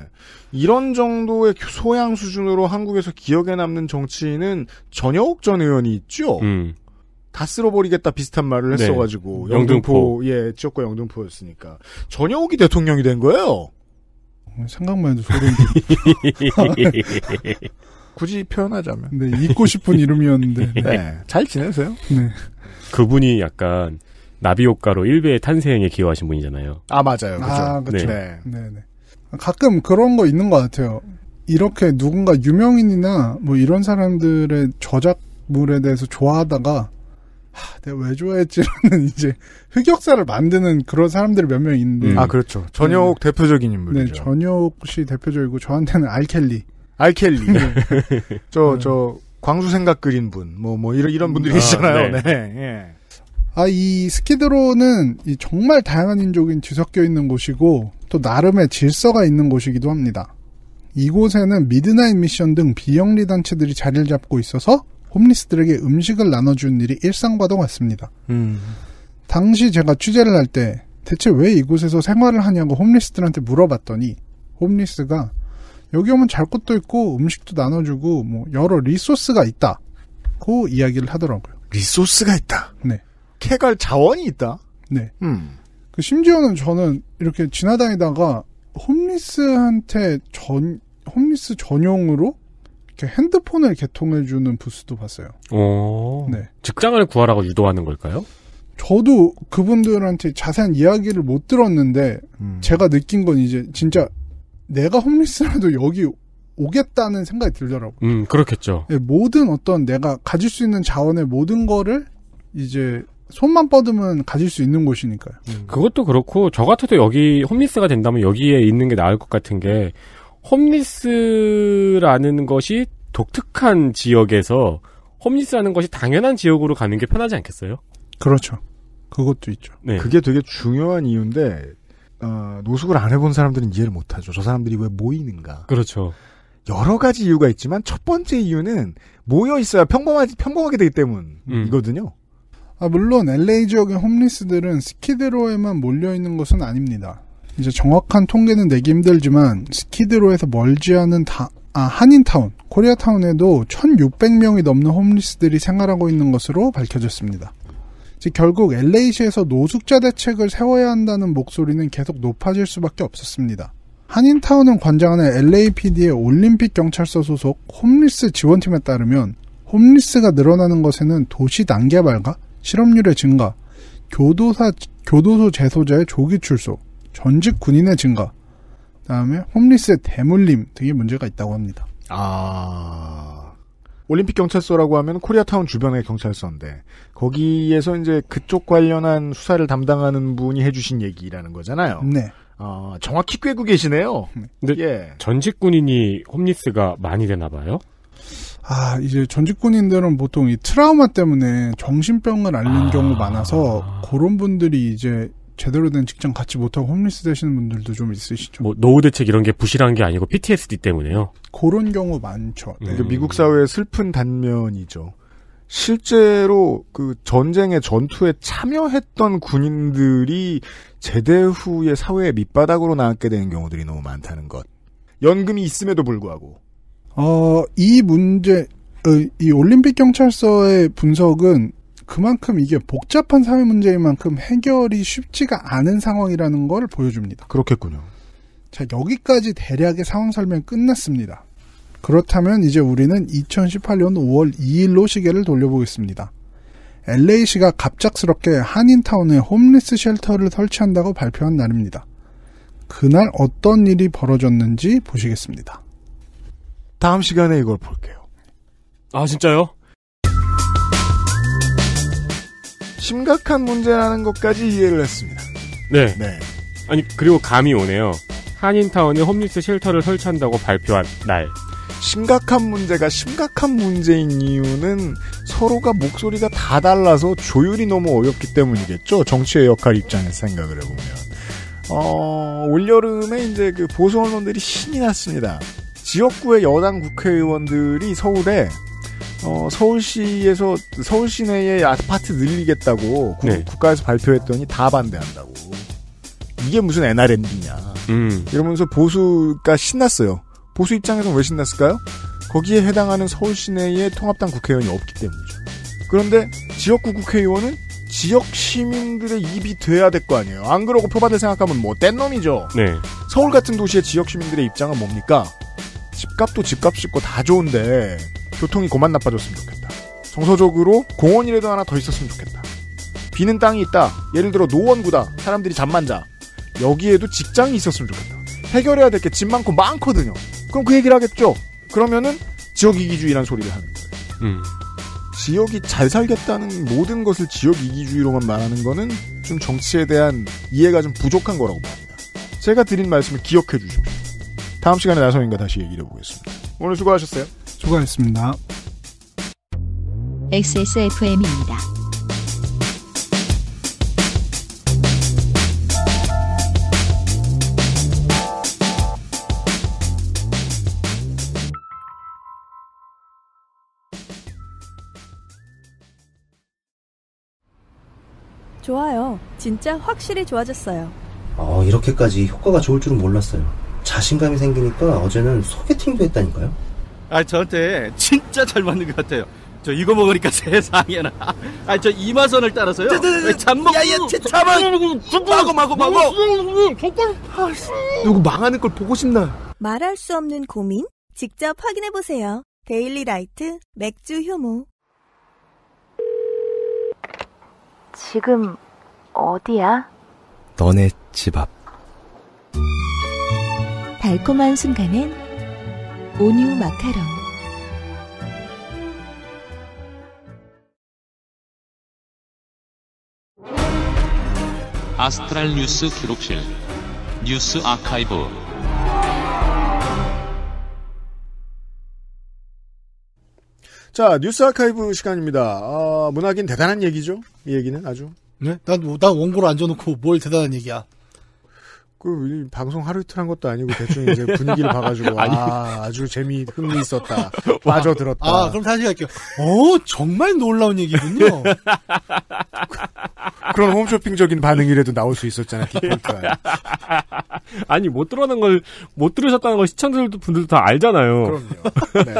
이런 정도의 소양 수준으로 한국에서 기억에 남는 정치인은 전혀옥전 의원이 있죠. 음. 다 쓸어버리겠다 비슷한 말을 네. 했어가지고 영등포, 영등포. 예 지역구 영등포였으니까 전혀옥이 대통령이 된 거예요. 생각만 해도 소름이. 굳이 표현하자면. 네, 잊고 싶은 이름이었는데. 네. 잘 지내세요? 네. 그분이 약간 나비효과로 일베의 탄생에 기여하신 분이잖아요. 아 맞아요. 그렇죠. 아, 그렇죠. 네. 네. 네. 가끔 그런 거 있는 것 같아요. 이렇게 누군가 유명인이나 뭐 이런 사람들의 저작물에 대해서 좋아하다가 하, 내가 왜 좋아했지라는 이제 흑역사를 만드는 그런 사람들이 몇 명 있는데. 음. 아 그렇죠. 전역 네. 음. 대표적인 인물이죠. 네, 전역 씨 대표적이고 저한테는 알켈리. 알켈리. 저저 네. 네. 광수 생각 그린 분, 뭐뭐 뭐 이런 이런 분들이 아, 계시잖아요. 네. 네. 예. 아, 이 스키드로는 이 정말 다양한 인종이 뒤섞여 있는 곳이고 또 나름의 질서가 있는 곳이기도 합니다. 이곳에는 미드나잇 미션 등 비영리 단체들이 자리를 잡고 있어서 홈리스들에게 음식을 나눠주는 일이 일상과도 같습니다. 음. 당시 제가 취재를 할 때 대체 왜 이곳에서 생활을 하냐고 홈리스들한테 물어봤더니 홈리스가 여기 오면 잘 것도 있고 음식도 나눠주고 뭐 여러 리소스가 있다. 고 이야기를 하더라고요. 리소스가 있다. 네. 캐갈 자원이 있다. 네. 음. 그 심지어는 저는 이렇게 지나다니다가 홈리스한테 전 홈리스 전용으로 이렇게 핸드폰을 개통해주는 부스도 봤어요. 오. 네. 직장을 구하라고 유도하는 걸까요? 저도 그분들한테 자세한 이야기를 못 들었는데 음. 제가 느낀 건 이제 진짜 내가 홈리스라도 여기 오겠다는 생각이 들더라고요. 음, 그렇겠죠. 예, 모든 어떤 내가 가질 수 있는 자원의 모든 거를 이제 손만 뻗으면 가질 수 있는 곳이니까요. 음. 그것도 그렇고 저 같아도 여기 홈리스가 된다면 여기에 있는 게 나을 것 같은 게 홈리스라는 것이 독특한 지역에서 홈리스라는 것이 당연한 지역으로 가는 게 편하지 않겠어요? 그렇죠. 그것도 있죠. 네. 그게 되게 중요한 이유인데 어, 노숙을 안 해본 사람들은 이해를 못하죠. 저 사람들이 왜 모이는가? 그렇죠. 여러 가지 이유가 있지만 첫 번째 이유는 모여 있어야 평범하지 평범하게 되기 때문이거든요. 음. 아, 물론 LA 지역의 홈리스들은 스키드로에만 몰려있는 것은 아닙니다. 이제 정확한 통계는 내기 힘들지만 스키드로에서 멀지 않은 다, 아, 한인타운, 코리아타운에도 1,600명이 넘는 홈리스들이 생활하고 있는 것으로 밝혀졌습니다. 즉 결국 LA시에서 노숙자 대책을 세워야 한다는 목소리는 계속 높아질 수밖에 없었습니다. 한인타운은 관장하는 LAPD의 올림픽 경찰서 소속 홈리스 지원팀에 따르면 홈리스가 늘어나는 것에는 도시 난개발과 실업률의 증가, 교도사, 교도소 재소자의 조기 출소, 전직 군인의 증가, 그 다음에 홈리스의 대물림 등의 문제가 있다고 합니다. 아. 올림픽 경찰서라고 하면 코리아타운 주변의 경찰서인데 거기에서 이제 그쪽 관련한 수사를 담당하는 분이 해주신 얘기라는 거잖아요. 네. 어, 정확히 꿰고 계시네요. 근데 예. 전직 군인이 홈리스가 많이 되나 봐요. 아, 이제 전직군인들은 보통 이 트라우마 때문에 정신병을 앓는 아... 경우 많아서 그런 분들이 이제 제대로 된 직장 갖지 못하고 홈리스 되시는 분들도 좀 있으시죠. 뭐 노후 대책 이런 게 부실한 게 아니고 PTSD 때문에요. 그런 경우 많죠. 네. 음. 그러니까 미국 사회의 슬픈 단면이죠. 실제로 그 전쟁의 전투에 참여했던 군인들이 제대 후에 사회의 밑바닥으로 나앉게 되는 경우들이 너무 많다는 것. 연금이 있음에도 불구하고 어, 이 문제, 어, 이 올림픽 경찰서의 분석은 그만큼 이게 복잡한 사회 문제인 만큼 해결이 쉽지가 않은 상황이라는 걸 보여줍니다. 그렇겠군요. 자, 여기까지 대략의 상황 설명 끝났습니다. 그렇다면 이제 우리는 2018년 5월 2일로 시계를 돌려보겠습니다. LA시가 갑작스럽게 한인타운에 홈리스 쉘터를 설치한다고 발표한 날입니다. 그날 어떤 일이 벌어졌는지 보시겠습니다. 다음 시간에 이걸 볼게요. 아, 진짜요? 심각한 문제라는 것까지 이해를 했습니다. 네. 네. 아니, 그리고 감이 오네요. 한인타운에 홈리스 쉘터를 설치한다고 발표한 날. 심각한 문제가 심각한 문제인 이유는 서로가 목소리가 다 달라서 조율이 너무 어렵기 때문이겠죠. 정치의 역할 입장에서 생각을 해보면. 어, 올여름에 이제 그 보수 언론들이 신이 났습니다. 지역구의 여당 국회의원들이 서울에 어, 서울시에서 서울 시내에 아파트 늘리겠다고 국, 네. 가에서 발표했더니 다 반대한다고. 이게 무슨 NRNB냐. 음. 이러면서 보수가 신났어요. 보수 입장에서는 왜 신났을까요? 거기에 해당하는 서울 시내에 통합당 국회의원이 없기 때문이죠. 그런데 지역구 국회의원은 지역 시민들의 입이 돼야 될 거 아니에요. 안 그러고 표받을 생각하면 뭐뗀 놈이죠. 네. 서울 같은 도시의 지역 시민들의 입장은 뭡니까? 집값도 집값이고 다 좋은데 교통이 그만 나빠졌으면 좋겠다. 정서적으로 공원이라도 하나 더 있었으면 좋겠다. 비는 땅이 있다. 예를 들어 노원구다. 사람들이 잠만 자. 여기에도 직장이 있었으면 좋겠다. 해결해야 될 게 집 많고 많거든요. 그럼 그 얘기를 하겠죠. 그러면은 지역 이기주의란 소리를 하는 거예요. 음. 지역이 잘 살겠다는 모든 것을 지역 이기주의로만 말하는 거는 좀 정치에 대한 이해가 좀 부족한 거라고 봅니다. 제가 드린 말씀을 기억해 주십시오. 다음 시간에 나성인과 다시 얘기를 해보겠습니다. 오늘 수고하셨어요. 수고하셨습니다. XSFM입니다. 좋아요. 진짜 확실히 좋아졌어요. 어, 이렇게까지 효과가 좋을 줄은 몰랐어요. 자신감이 생기니까 어제는 소개팅도 했다니까요. 아 저한테 진짜 잘 맞는 것 같아요. 저 이거 먹으니까 세상에나. 아저 이마선을 따라서요. 잠먹. 야야 잠만. 마고 마고 마고. 아, 누구 망하는 걸 보고 싶나? 말할 수 없는 고민 직접 확인해 보세요. 데일리 라이트 맥주 효모. 지금 어디야? 너네 집 앞. 달콤한 순간엔 오뉴 마카롱 아스트랄 뉴스 기록실 뉴스 아카이브 자 뉴스 아카이브 시간입니다. 아, 문학인 대단한 얘기죠. 이 얘기는 아주 네? 난, 난 원고를 안 줘놓고 뭘 대단한 얘기야. 그 방송 하루 이틀 한 것도 아니고 대충 이제 분위기를 봐가지고 아 아주 재미 흥미 있었다 빠져들었다. 아 그럼 다시 할게요. 어 정말 놀라운 얘기군요. 그런 홈쇼핑적인 반응이라도 나올 수 있었잖아 기포인트가. 아니 못들어는걸 못 들으셨다는 걸 시청자들도 분들도 다 알잖아요. 그럼요. 네.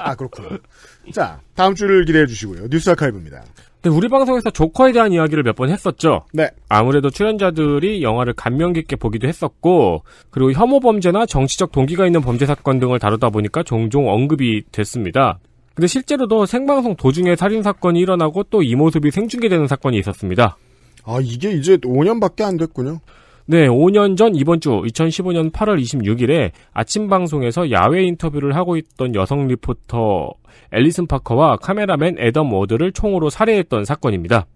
아그렇군나자 다음 주를 기대해 주시고요. 뉴스 아카이브입니다. 네, 우리 방송에서 조커에 대한 이야기를 몇 번 했었죠. 네. 아무래도 출연자들이 영화를 감명 깊게 보기도 했었고, 그리고 혐오 범죄나 정치적 동기가 있는 범죄 사건 등을 다루다 보니까 종종 언급이 됐습니다. 근데 실제로도 생방송 도중에 살인 사건이 일어나고 또 이 모습이 생중계되는 사건이 있었습니다. 아 이게 이제 5년밖에 안 됐군요. 네, 5년 전 이번 주 2015년 8월 26일에 아침 방송에서 야외 인터뷰를 하고 있던 여성 리포터 앨리슨 파커와 카메라맨 애덤 워드를 총으로 살해했던 사건입니다.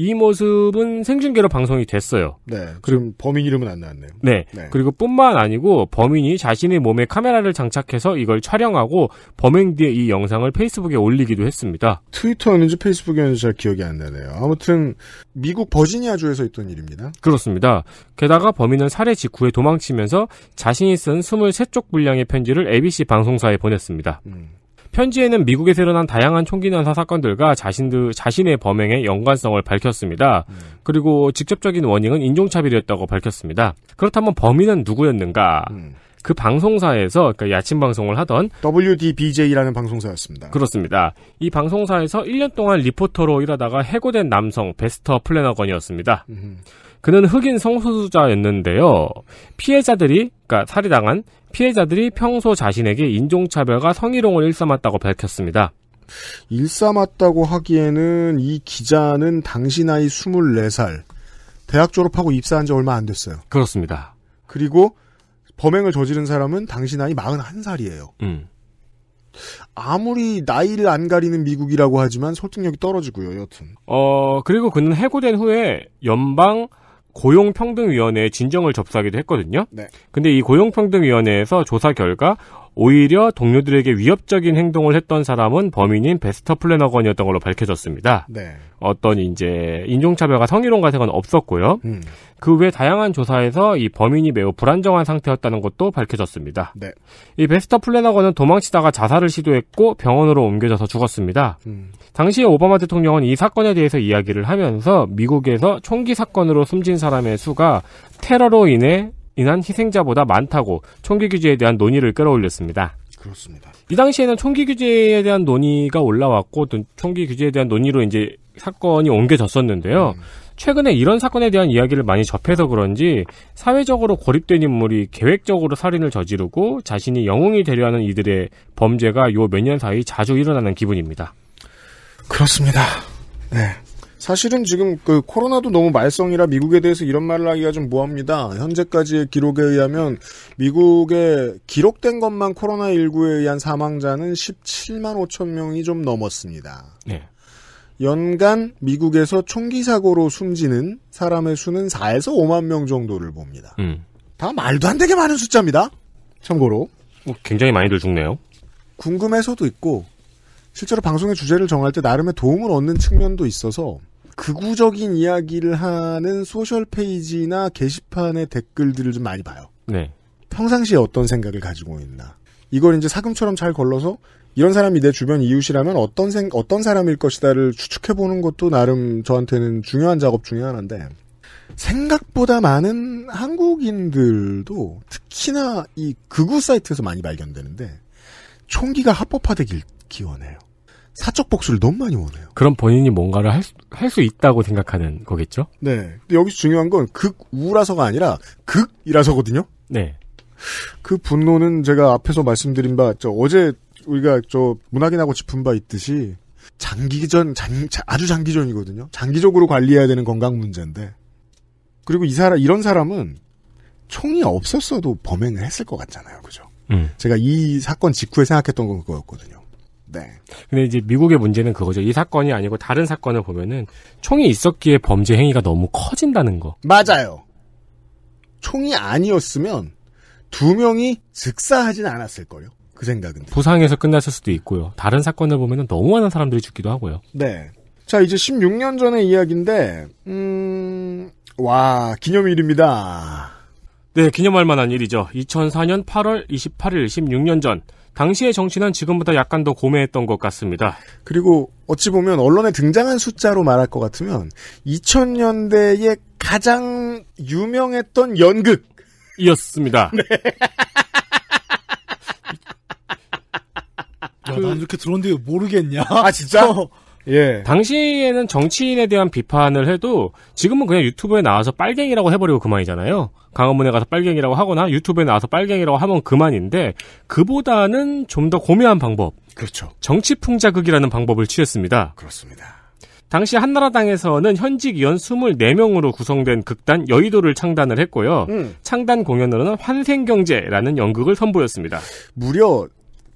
이 모습은 생중계로 방송이 됐어요. 네. 그럼 범인 이름은 안 나왔네요. 네. 네. 그리고 뿐만 아니고 범인이 자신의 몸에 카메라를 장착해서 이걸 촬영하고 범행 뒤에 이 영상을 페이스북에 올리기도 했습니다. 트위터였는지 페이스북이었는지 잘 기억이 안 나네요. 아무튼 미국 버지니아주에서 있던 일입니다. 그렇습니다. 게다가 범인은 살해 직후에 도망치면서 자신이 쓴 23쪽 분량의 편지를 ABC 방송사에 보냈습니다. 음. 현지에는 미국에서 일어난 다양한 총기 난사 사건들과 자신들 자신의 범행의 연관성을 밝혔습니다. 음. 그리고 직접적인 원인은 인종차별이었다고 밝혔습니다. 그렇다면 범인은 누구였는가? 음. 그 방송사에서 그 그러니까 야침 방송을 하던 WDBJ라는 방송사였습니다. 그렇습니다. 이 방송사에서 1년 동안 리포터로 일하다가 해고된 남성 베스터 플래너건이었습니다. 음. 그는 흑인 성소수자였는데요. 피해자들이, 그러니까 살해당한 피해자들이 평소 자신에게 인종차별과 성희롱을 일삼았다고 밝혔습니다. 일삼았다고 하기에는 이 기자는 당시 나이 24살, 대학 졸업하고 입사한 지 얼마 안 됐어요. 그렇습니다. 그리고 범행을 저지른 사람은 당시 나이 41살이에요. 음. 아무리 나이를 안 가리는 미국이라고 하지만 설득력이 떨어지고요, 여튼. 어, 그리고 그는 해고된 후에 연방 고용평등위원회에 진정을 접수하기도 했거든요. 네. 근데 이 고용평등위원회에서 조사 결과 오히려 동료들에게 위협적인 행동을 했던 사람은 범인인 베스터 플래너건이었던 걸로 밝혀졌습니다. 네. 어떤 이제 인종차별과 성희롱 같은 건 없었고요. 음. 그외 다양한 조사에서 이 범인이 매우 불안정한 상태였다는 것도 밝혀졌습니다. 네. 이 베스터 플래너건은 도망치다가 자살을 시도했고 병원으로 옮겨져서 죽었습니다. 음. 당시에 오바마 대통령은 이 사건에 대해서 이야기를 하면서 미국에서 총기 사건으로 숨진 사람의 수가 테러로 인해 인한 희생자보다 많다고 총기 규제에 대한 논의를 끌어올렸습니다. 그렇습니다. 이 당시에는 총기 규제에 대한 논의가 올라왔고 또 총기 규제에 대한 논의로 이제 사건이 옮겨졌었는데요. 음. 최근에 이런 사건에 대한 이야기를 많이 접해서 그런지 사회적으로 고립된 인물이 계획적으로 살인을 저지르고 자신이 영웅이 되려 하는 이들의 범죄가 요 몇 년 사이 자주 일어나는 기분입니다. 그렇습니다. 네. 사실은 지금 그 코로나도 너무 말썽이라 미국에 대해서 이런 말을 하기가 좀 모합니다. 현재까지의 기록에 의하면 미국의 기록된 것만 코로나19에 의한 사망자는 17만 5천 명이 좀 넘었습니다. 네. 연간 미국에서 총기 사고로 숨지는 사람의 수는 4에서 5만 명 정도를 봅니다. 음. 다 말도 안 되게 많은 숫자입니다. 참고로. 어, 굉장히 많이들 죽네요. 궁금해서도 있고 실제로 방송의 주제를 정할 때 나름의 도움을 얻는 측면도 있어서 극우적인 이야기를 하는 소셜 페이지나 게시판의 댓글들을 좀 많이 봐요. 네. 평상시에 어떤 생각을 가지고 있나. 이걸 이제 사금처럼 잘 걸러서 이런 사람이 내 주변 이웃이라면 어떤 생, 어떤 사람일 것이다를 추측해 보는 것도 나름 저한테는 중요한 작업 중의 하나인데 생각보다 많은 한국인들도 특히나 이 극우 사이트에서 많이 발견되는데 총기가 합법화되길 기원해요. 사적 복수를 너무 많이 원해요. 그럼 본인이 뭔가를 할, 할수 있다고 생각하는 거겠죠? 네. 근데 여기서 중요한 건 극우라서가 아니라 극이라서거든요? 네. 그 분노는 제가 앞에서 말씀드린 바, 저 어제 우리가 저 문학인하고 짚은 바 있듯이 장기전, 장, 아주 장기전이거든요? 장기적으로 관리해야 되는 건강 문제인데. 그리고 이 사람, 이런 사람은 총이 없었어도 범행을 했을 것 같잖아요. 그죠? 음. 제가 이 사건 직후에 생각했던 건 그거였거든요. 네. 근데 이제 미국의 문제는 그거죠. 이 사건이 아니고 다른 사건을 보면은 총이 있었기에 범죄 행위가 너무 커진다는 거. 맞아요. 총이 아니었으면 두 명이 즉사하진 않았을 거요. 그 생각은. 부상에서 끝났을 수도 있고요. 다른 사건을 보면은 너무 많은 사람들이 죽기도 하고요. 네. 자, 이제 16년 전의 이야기인데, 음, 와, 기념일입니다. 네, 기념할 만한 일이죠. 2004년 8월 28일 16년 전 당시의 정치는 지금보다 약간 더 고매했던 것 같습니다. 그리고 어찌 보면 언론에 등장한 숫자로 말할 것 같으면 2000년대에 가장 유명했던 연극이었습니다. 네. 야, 그... 난 이렇게 들었는데 모르겠냐? 아, 진짜? 어. 예. 당시에는 정치인에 대한 비판을 해도 지금은 그냥 유튜브에 나와서 빨갱이라고 해버리고 그만이잖아요. 강원문에 가서 빨갱이라고 하거나 유튜브에 나와서 빨갱이라고 하면 그만인데 그보다는 좀 더 고묘한 방법. 그렇죠. 정치 풍자극이라는 방법을 취했습니다. 그렇습니다. 당시 한나라당에서는 현직 의원 24명으로 구성된 극단 여의도를 창단을 했고요. 음. 창단 공연으로는 환생경제라는 연극을 선보였습니다. 무려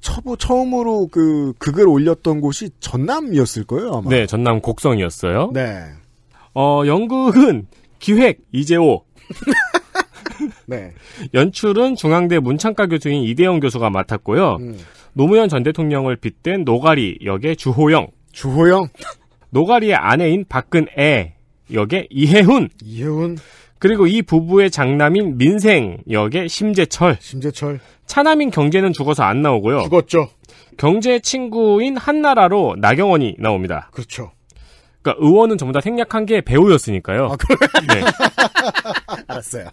처부 처음으로 그 극을 올렸던 곳이 전남이었을 거예요 아마. 네, 전남 곡성이었어요. 네. 어 연극은 기획 이재호. 네. 연출은 중앙대 문창과 교수인 이대영 교수가 맡았고요. 음. 노무현 전 대통령을 빗댄 노가리 역의 주호영. 주호영. 노가리의 아내인 박근애 역의 이혜훈. 이혜훈. 그리고 이 부부의 장남인 민생 역의 심재철. 심재철. 차남인 경제는 죽어서 안 나오고요. 죽었죠. 경제 친구인 한나라로 나경원이 나옵니다. 그렇죠. 그러니까 의원은 전부 다 생략한 게 배우였으니까요. 아, 그래? 네. 알았어요.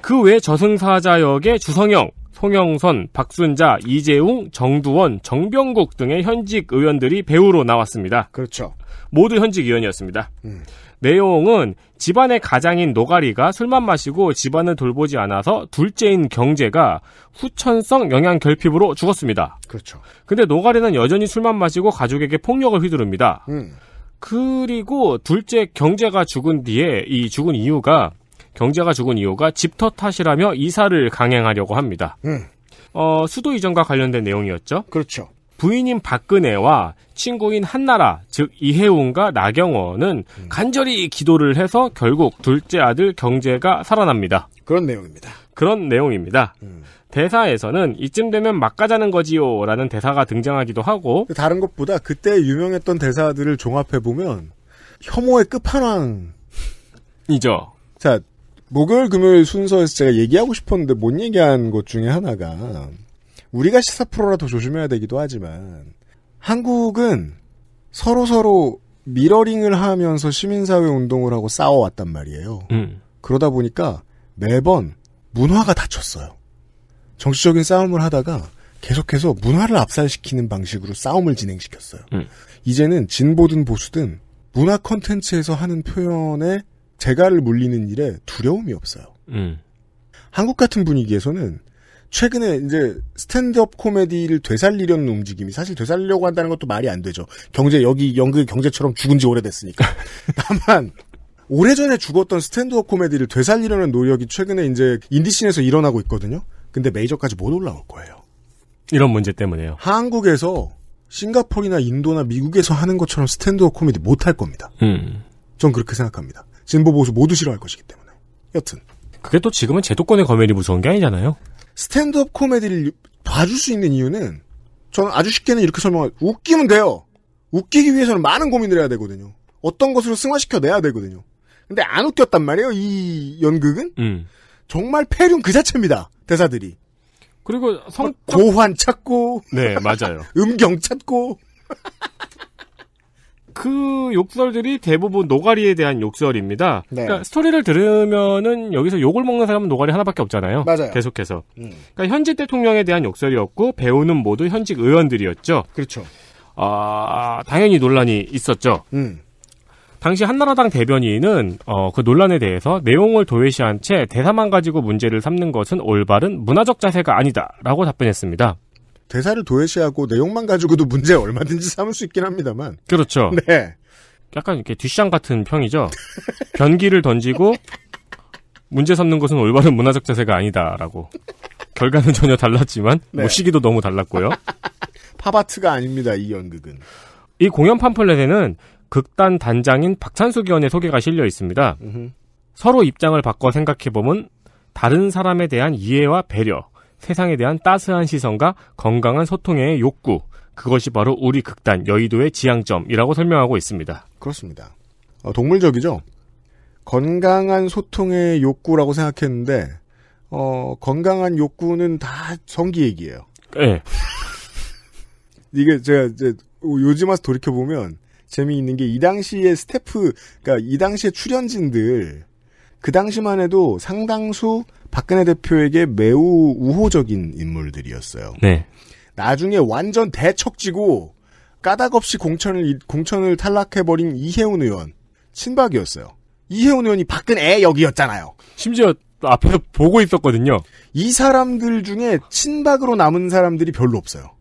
그 외 저승사자 역의 주성영, 송영선, 박순자, 이재웅, 정두원, 정병국 등의 현직 의원들이 배우로 나왔습니다. 그렇죠. 모두 현직 의원이었습니다. 음. 내용은 집안의 가장인 노가리가 술만 마시고 집안을 돌보지 않아서 둘째인 경제가 후천성 영양 결핍으로 죽었습니다. 그렇죠. 근데 노가리는 여전히 술만 마시고 가족에게 폭력을 휘두릅니다. 음. 그리고 둘째 경제가 죽은 뒤에 이 죽은 이유가 경제가 죽은 이유가 집터 탓이라며 이사를 강행하려고 합니다. 음. 어, 수도 이전과 관련된 내용이었죠. 그렇죠. 부인인 박근혜와 친구인 한나라, 즉 이혜웅과 나경원은 음. 간절히 기도를 해서 결국 둘째 아들 경제가 살아납니다. 그런 내용입니다. 그런 내용입니다. 음. 대사에서는 이쯤 되면 막 가자는 거지요 라는 대사가 등장하기도 하고 다른 것보다 그때 유명했던 대사들을 종합해보면 혐오의 끝판왕이죠. 자, 목요일 금요일 순서에서 제가 얘기하고 싶었는데 못 얘기한 것 중에 하나가 우리가 시사 프로라 더 조심해야 되기도 하지만 한국은 서로 서로 미러링을 하면서 시민사회 운동을 하고 싸워왔단 말이에요. 음. 그러다 보니까 매번 문화가 다쳤어요. 정치적인 싸움을 하다가 계속해서 문화를 압살시키는 방식으로 싸움을 진행시켰어요. 음. 이제는 진보든 보수든 문화 컨텐츠에서 하는 표현에 재갈을 물리는 일에 두려움이 없어요. 음. 한국 같은 분위기에서는 최근에 이제 스탠드업 코미디를 되살리려는 움직임이 사실 되살리려고 한다는 것도 말이 안 되죠. 경제 여기 연극 경제처럼 죽은 지 오래됐으니까. 다만 오래전에 죽었던 스탠드업 코미디를 되살리려는 노력이 최근에 이제 인디씬에서 일어나고 있거든요. 근데 메이저까지 못 올라올 거예요. 이런 문제 때문에요. 한국에서 싱가포르나 인도나 미국에서 하는 것처럼 스탠드업 코미디 못 할 겁니다. 음. 전 그렇게 생각합니다. 진보 보수 모두 싫어할 것이기 때문에. 여튼 그게 또 지금은 제도권의 거면이 무서운 게 아니잖아요. 스탠드업 코미디를 봐줄 수 있는 이유는 저는 아주 쉽게는 이렇게 설명할 웃기면 돼요. 웃기기 위해서는 많은 고민을 해야 되거든요. 어떤 것으로 승화시켜 내야 되거든요. 근데 안 웃겼단 말이에요. 이 연극은 음. 정말 폐륜 그 자체입니다. 대사들이. 그리고 성 고환 찾고 네 맞아요. 음경 찾고 그 욕설들이 대부분 노가리에 대한 욕설입니다. 네. 그러니까 스토리를 들으면은 여기서 욕을 먹는 사람은 노가리 하나밖에 없잖아요. 맞아요. 계속해서. 음. 그러니까 현직 대통령에 대한 욕설이었고 배우는 모두 현직 의원들이었죠. 그렇죠. 아 당연히 논란이 있었죠. 음. 당시 한나라당 대변인은 어, 그 논란에 대해서 내용을 도외시한 채 대사만 가지고 문제를 삼는 것은 올바른 문화적 자세가 아니다라고 답변했습니다. 대사를 도외시하고 내용만 가지고도 문제 얼마든지 삼을 수 있긴 합니다만. 그렇죠. 네. 약간 이렇게 뒷샹 같은 평이죠. 변기를 던지고 문제 삼는 것은 올바른 문화적 자세가 아니다라고. 결과는 전혀 달랐지만 네. 뭐 시기도 너무 달랐고요. 팝아트가 아닙니다. 이 연극은. 이 공연 팜플렛에는 극단 단장인 박찬수 기원의 소개가 실려 있습니다. 으흠. 서로 입장을 바꿔 생각해보면 다른 사람에 대한 이해와 배려, 세상에 대한 따스한 시선과 건강한 소통의 욕구, 그것이 바로 우리 극단 여의도의 지향점이라고 설명하고 있습니다. 그렇습니다. 어, 동물적이죠? 건강한 소통의 욕구라고 생각했는데, 어, 건강한 욕구는 다 성기 얘기예요. 네. 이게 제가 이제 요즘 와서 돌이켜보면 재미있는 게 이 당시에 스태프, 그니까 이 당시에 출연진들, 그 당시만 해도 상당수 박근혜 대표에게 매우 우호적인 인물들이었어요. 네. 나중에 완전 대척지고 까닭없이 공천을 공천을 탈락해버린 이혜훈 의원 친박이었어요. 이혜훈 의원이 박근혜 여기였잖아요 심지어 앞에서 보고 있었거든요. 이 사람들 중에 친박으로 남은 사람들이 별로 없어요.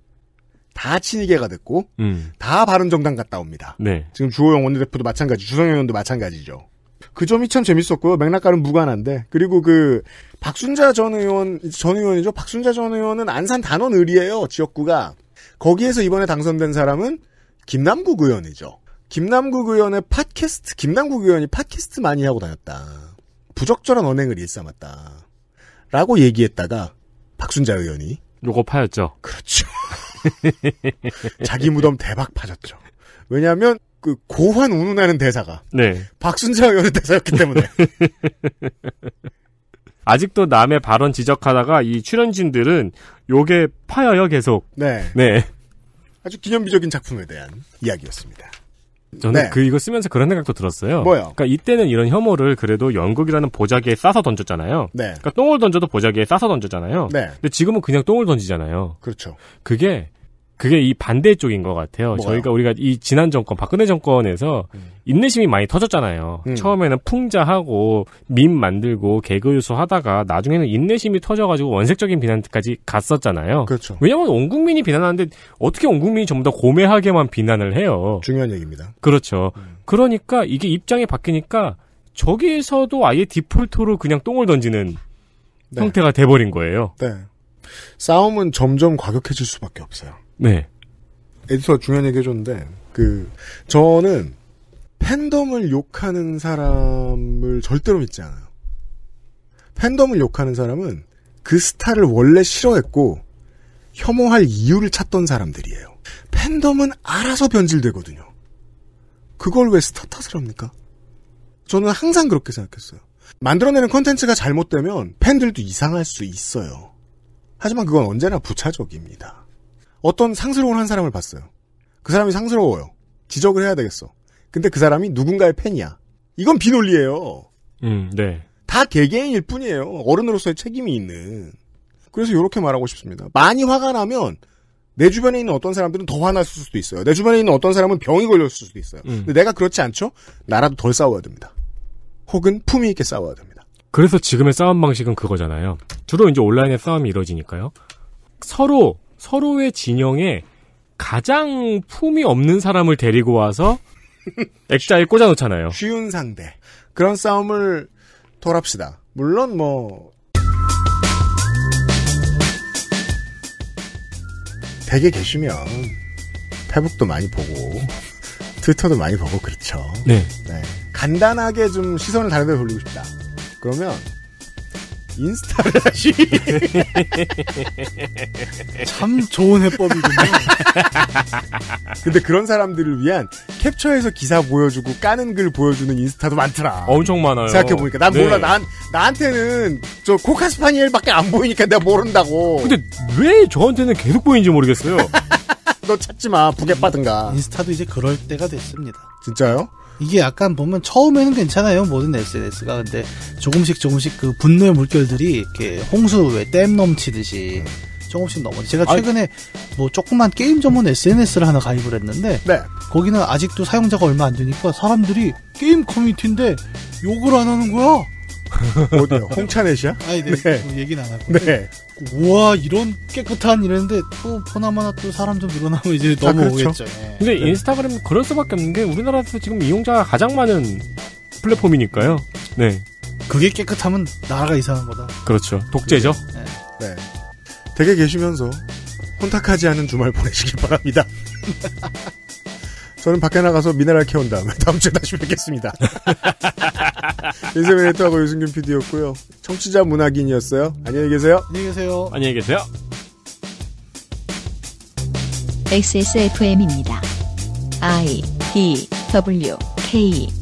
다 친이계가 됐고 음. 다 바른정당 갔다 옵니다. 네. 지금 주호영 원내대표도 마찬가지, 주성영 의원도 마찬가지죠. 그 점이 참 재밌었고요. 맥락과는 무관한데. 그리고 그, 박순자 전 의원, 전 의원이죠. 박순자 전 의원은 안산 단원 을이에요. 지역구가. 거기에서 이번에 당선된 사람은 김남국 의원이죠. 김남국 의원의 팟캐스트, 김남국 의원이 팟캐스트 많이 하고 다녔다. 부적절한 언행을 일삼았다. 라고 얘기했다가 박순자 의원이 요거 파였죠. 그렇죠. 자기 무덤 대박 파졌죠. 왜냐하면 그 고환 운운하는 대사가 네. 박순자 의원의 대사였기 때문에 아직도 남의 발언 지적하다가 이 출연진들은 요게 파여요 계속. 네. 네. 아주 기념비적인 작품에 대한 이야기였습니다. 저는 네. 그 이거 쓰면서 그런 생각도 들었어요. 뭐요? 그러니까 이때는 이런 혐오를 그래도 연극이라는 보자기에 싸서 던졌잖아요. 네. 그러니까 똥을 던져도 보자기에 싸서 던졌잖아요. 네. 근데 지금은 그냥 똥을 던지잖아요. 그렇죠. 그게 그게 이 반대쪽인 것 같아요. 뭐요? 저희가 우리가 이 지난 정권 박근혜 정권에서 음. 인내심이 많이 터졌잖아요. 음. 처음에는 풍자하고 민 만들고 개그 유수 하다가 나중에는 인내심이 터져가지고 원색적인 비난까지 갔었잖아요. 그렇죠. 왜냐하면 온 국민이 비난하는데 어떻게 온 국민이 전부 다 고매하게만 비난을 해요. 중요한 얘기입니다. 그렇죠. 음. 그러니까 이게 입장이 바뀌니까 저기에서도 아예 디폴트로 그냥 똥을 던지는 네. 형태가 돼버린 거예요. 네. 싸움은 점점 과격해질 수밖에 없어요. 네. 에디터가 중요한 얘기 해줬는데, 그, 저는 팬덤을 욕하는 사람을 절대로 믿지 않아요. 팬덤을 욕하는 사람은 그 스타를 원래 싫어했고, 혐오할 이유를 찾던 사람들이에요. 팬덤은 알아서 변질되거든요. 그걸 왜 스타 탓을 합니까? 저는 항상 그렇게 생각했어요. 만들어내는 컨텐츠가 잘못되면 팬들도 이상할 수 있어요. 하지만 그건 언제나 부차적입니다. 어떤 상스러운 한 사람을 봤어요. 그 사람이 상스러워요. 지적을 해야 되겠어. 근데 그 사람이 누군가의 팬이야. 이건 비논리예요. 음, 네. 다 개개인일 뿐이에요. 어른으로서의 책임이 있는. 그래서 이렇게 말하고 싶습니다. 많이 화가 나면 내 주변에 있는 어떤 사람들은 더 화났을 수도 있어요. 내 주변에 있는 어떤 사람은 병이 걸렸을 수도 있어요. 음. 근데 내가 그렇지 않죠? 나라도 덜 싸워야 됩니다. 혹은 품위 있게 싸워야 됩니다. 그래서 지금의 싸움 방식은 그거잖아요. 주로 이제 온라인의 싸움이 이루어지니까요. 서로 서로의 진영에 가장 품이 없는 사람을 데리고 와서 액자에 꽂아놓잖아요. 쉬운 상대. 그런 싸움을 돌합시다. 물론 뭐 댁에 계시면 페북도 많이 보고 트위터도 많이 보고 그렇죠. 네. 네. 간단하게 좀 시선을 다른 데 돌리고 싶다. 그러면 인스타를 하시. 참 좋은 해법이군요. 근데 그런 사람들을 위한 캡처해서 기사 보여주고 까는 글 보여주는 인스타도 많더라. 엄청 많아요. 생각해보니까. 난 네. 몰라. 난, 나한테는 저 코카스파니엘 밖에 안 보이니까 내가 모른다고. 근데 왜 저한테는 계속 보이는지 모르겠어요. 너 찾지 마. 북에 빠든가. 인스타도 이제 그럴 때가 됐습니다. 진짜요? 이게 약간 보면 처음에는 괜찮아요 모든 SNS가 근데 조금씩 조금씩 그 분노의 물결들이 이렇게 홍수 왜 댐 넘치듯이 조금씩 넘어. 제가 최근에 아니. 뭐 조그만 게임 전문 SNS를 하나 가입을 했는데 네. 거기는 아직도 사용자가 얼마 안 되니까 사람들이 게임 커뮤니티인데 욕을 안 하는 거야. 어디요? 홍차넷이야? 아니, 네. 네. 얘기는 안 하고. 네. 와 이런 깨끗한 이랬는데, 또, 보나마나 또 사람 좀 늘어나면 이제 넘어오겠죠. 아, 그렇죠. 네. 근데 네. 인스타그램 그럴 수밖에 없는 게, 우리나라에서 지금 이용자가 가장 많은 플랫폼이니까요. 네. 그게 깨끗하면 나라가 이상한 거다. 그렇죠. 독재죠? 네. 네. 댁에 네. 계시면서 혼탁하지 않은 주말 보내시길 바랍니다. 저는 밖에 나가서 미네랄 캐온 다음에 다음 주에 다시 뵙겠습니다. 인생의 네트하고 유승균 PD였고요. 청취자 문학인이었어요. 안녕히 계세요. 안녕히 계세요. 안녕히 계세요. XSFM입니다. I D W K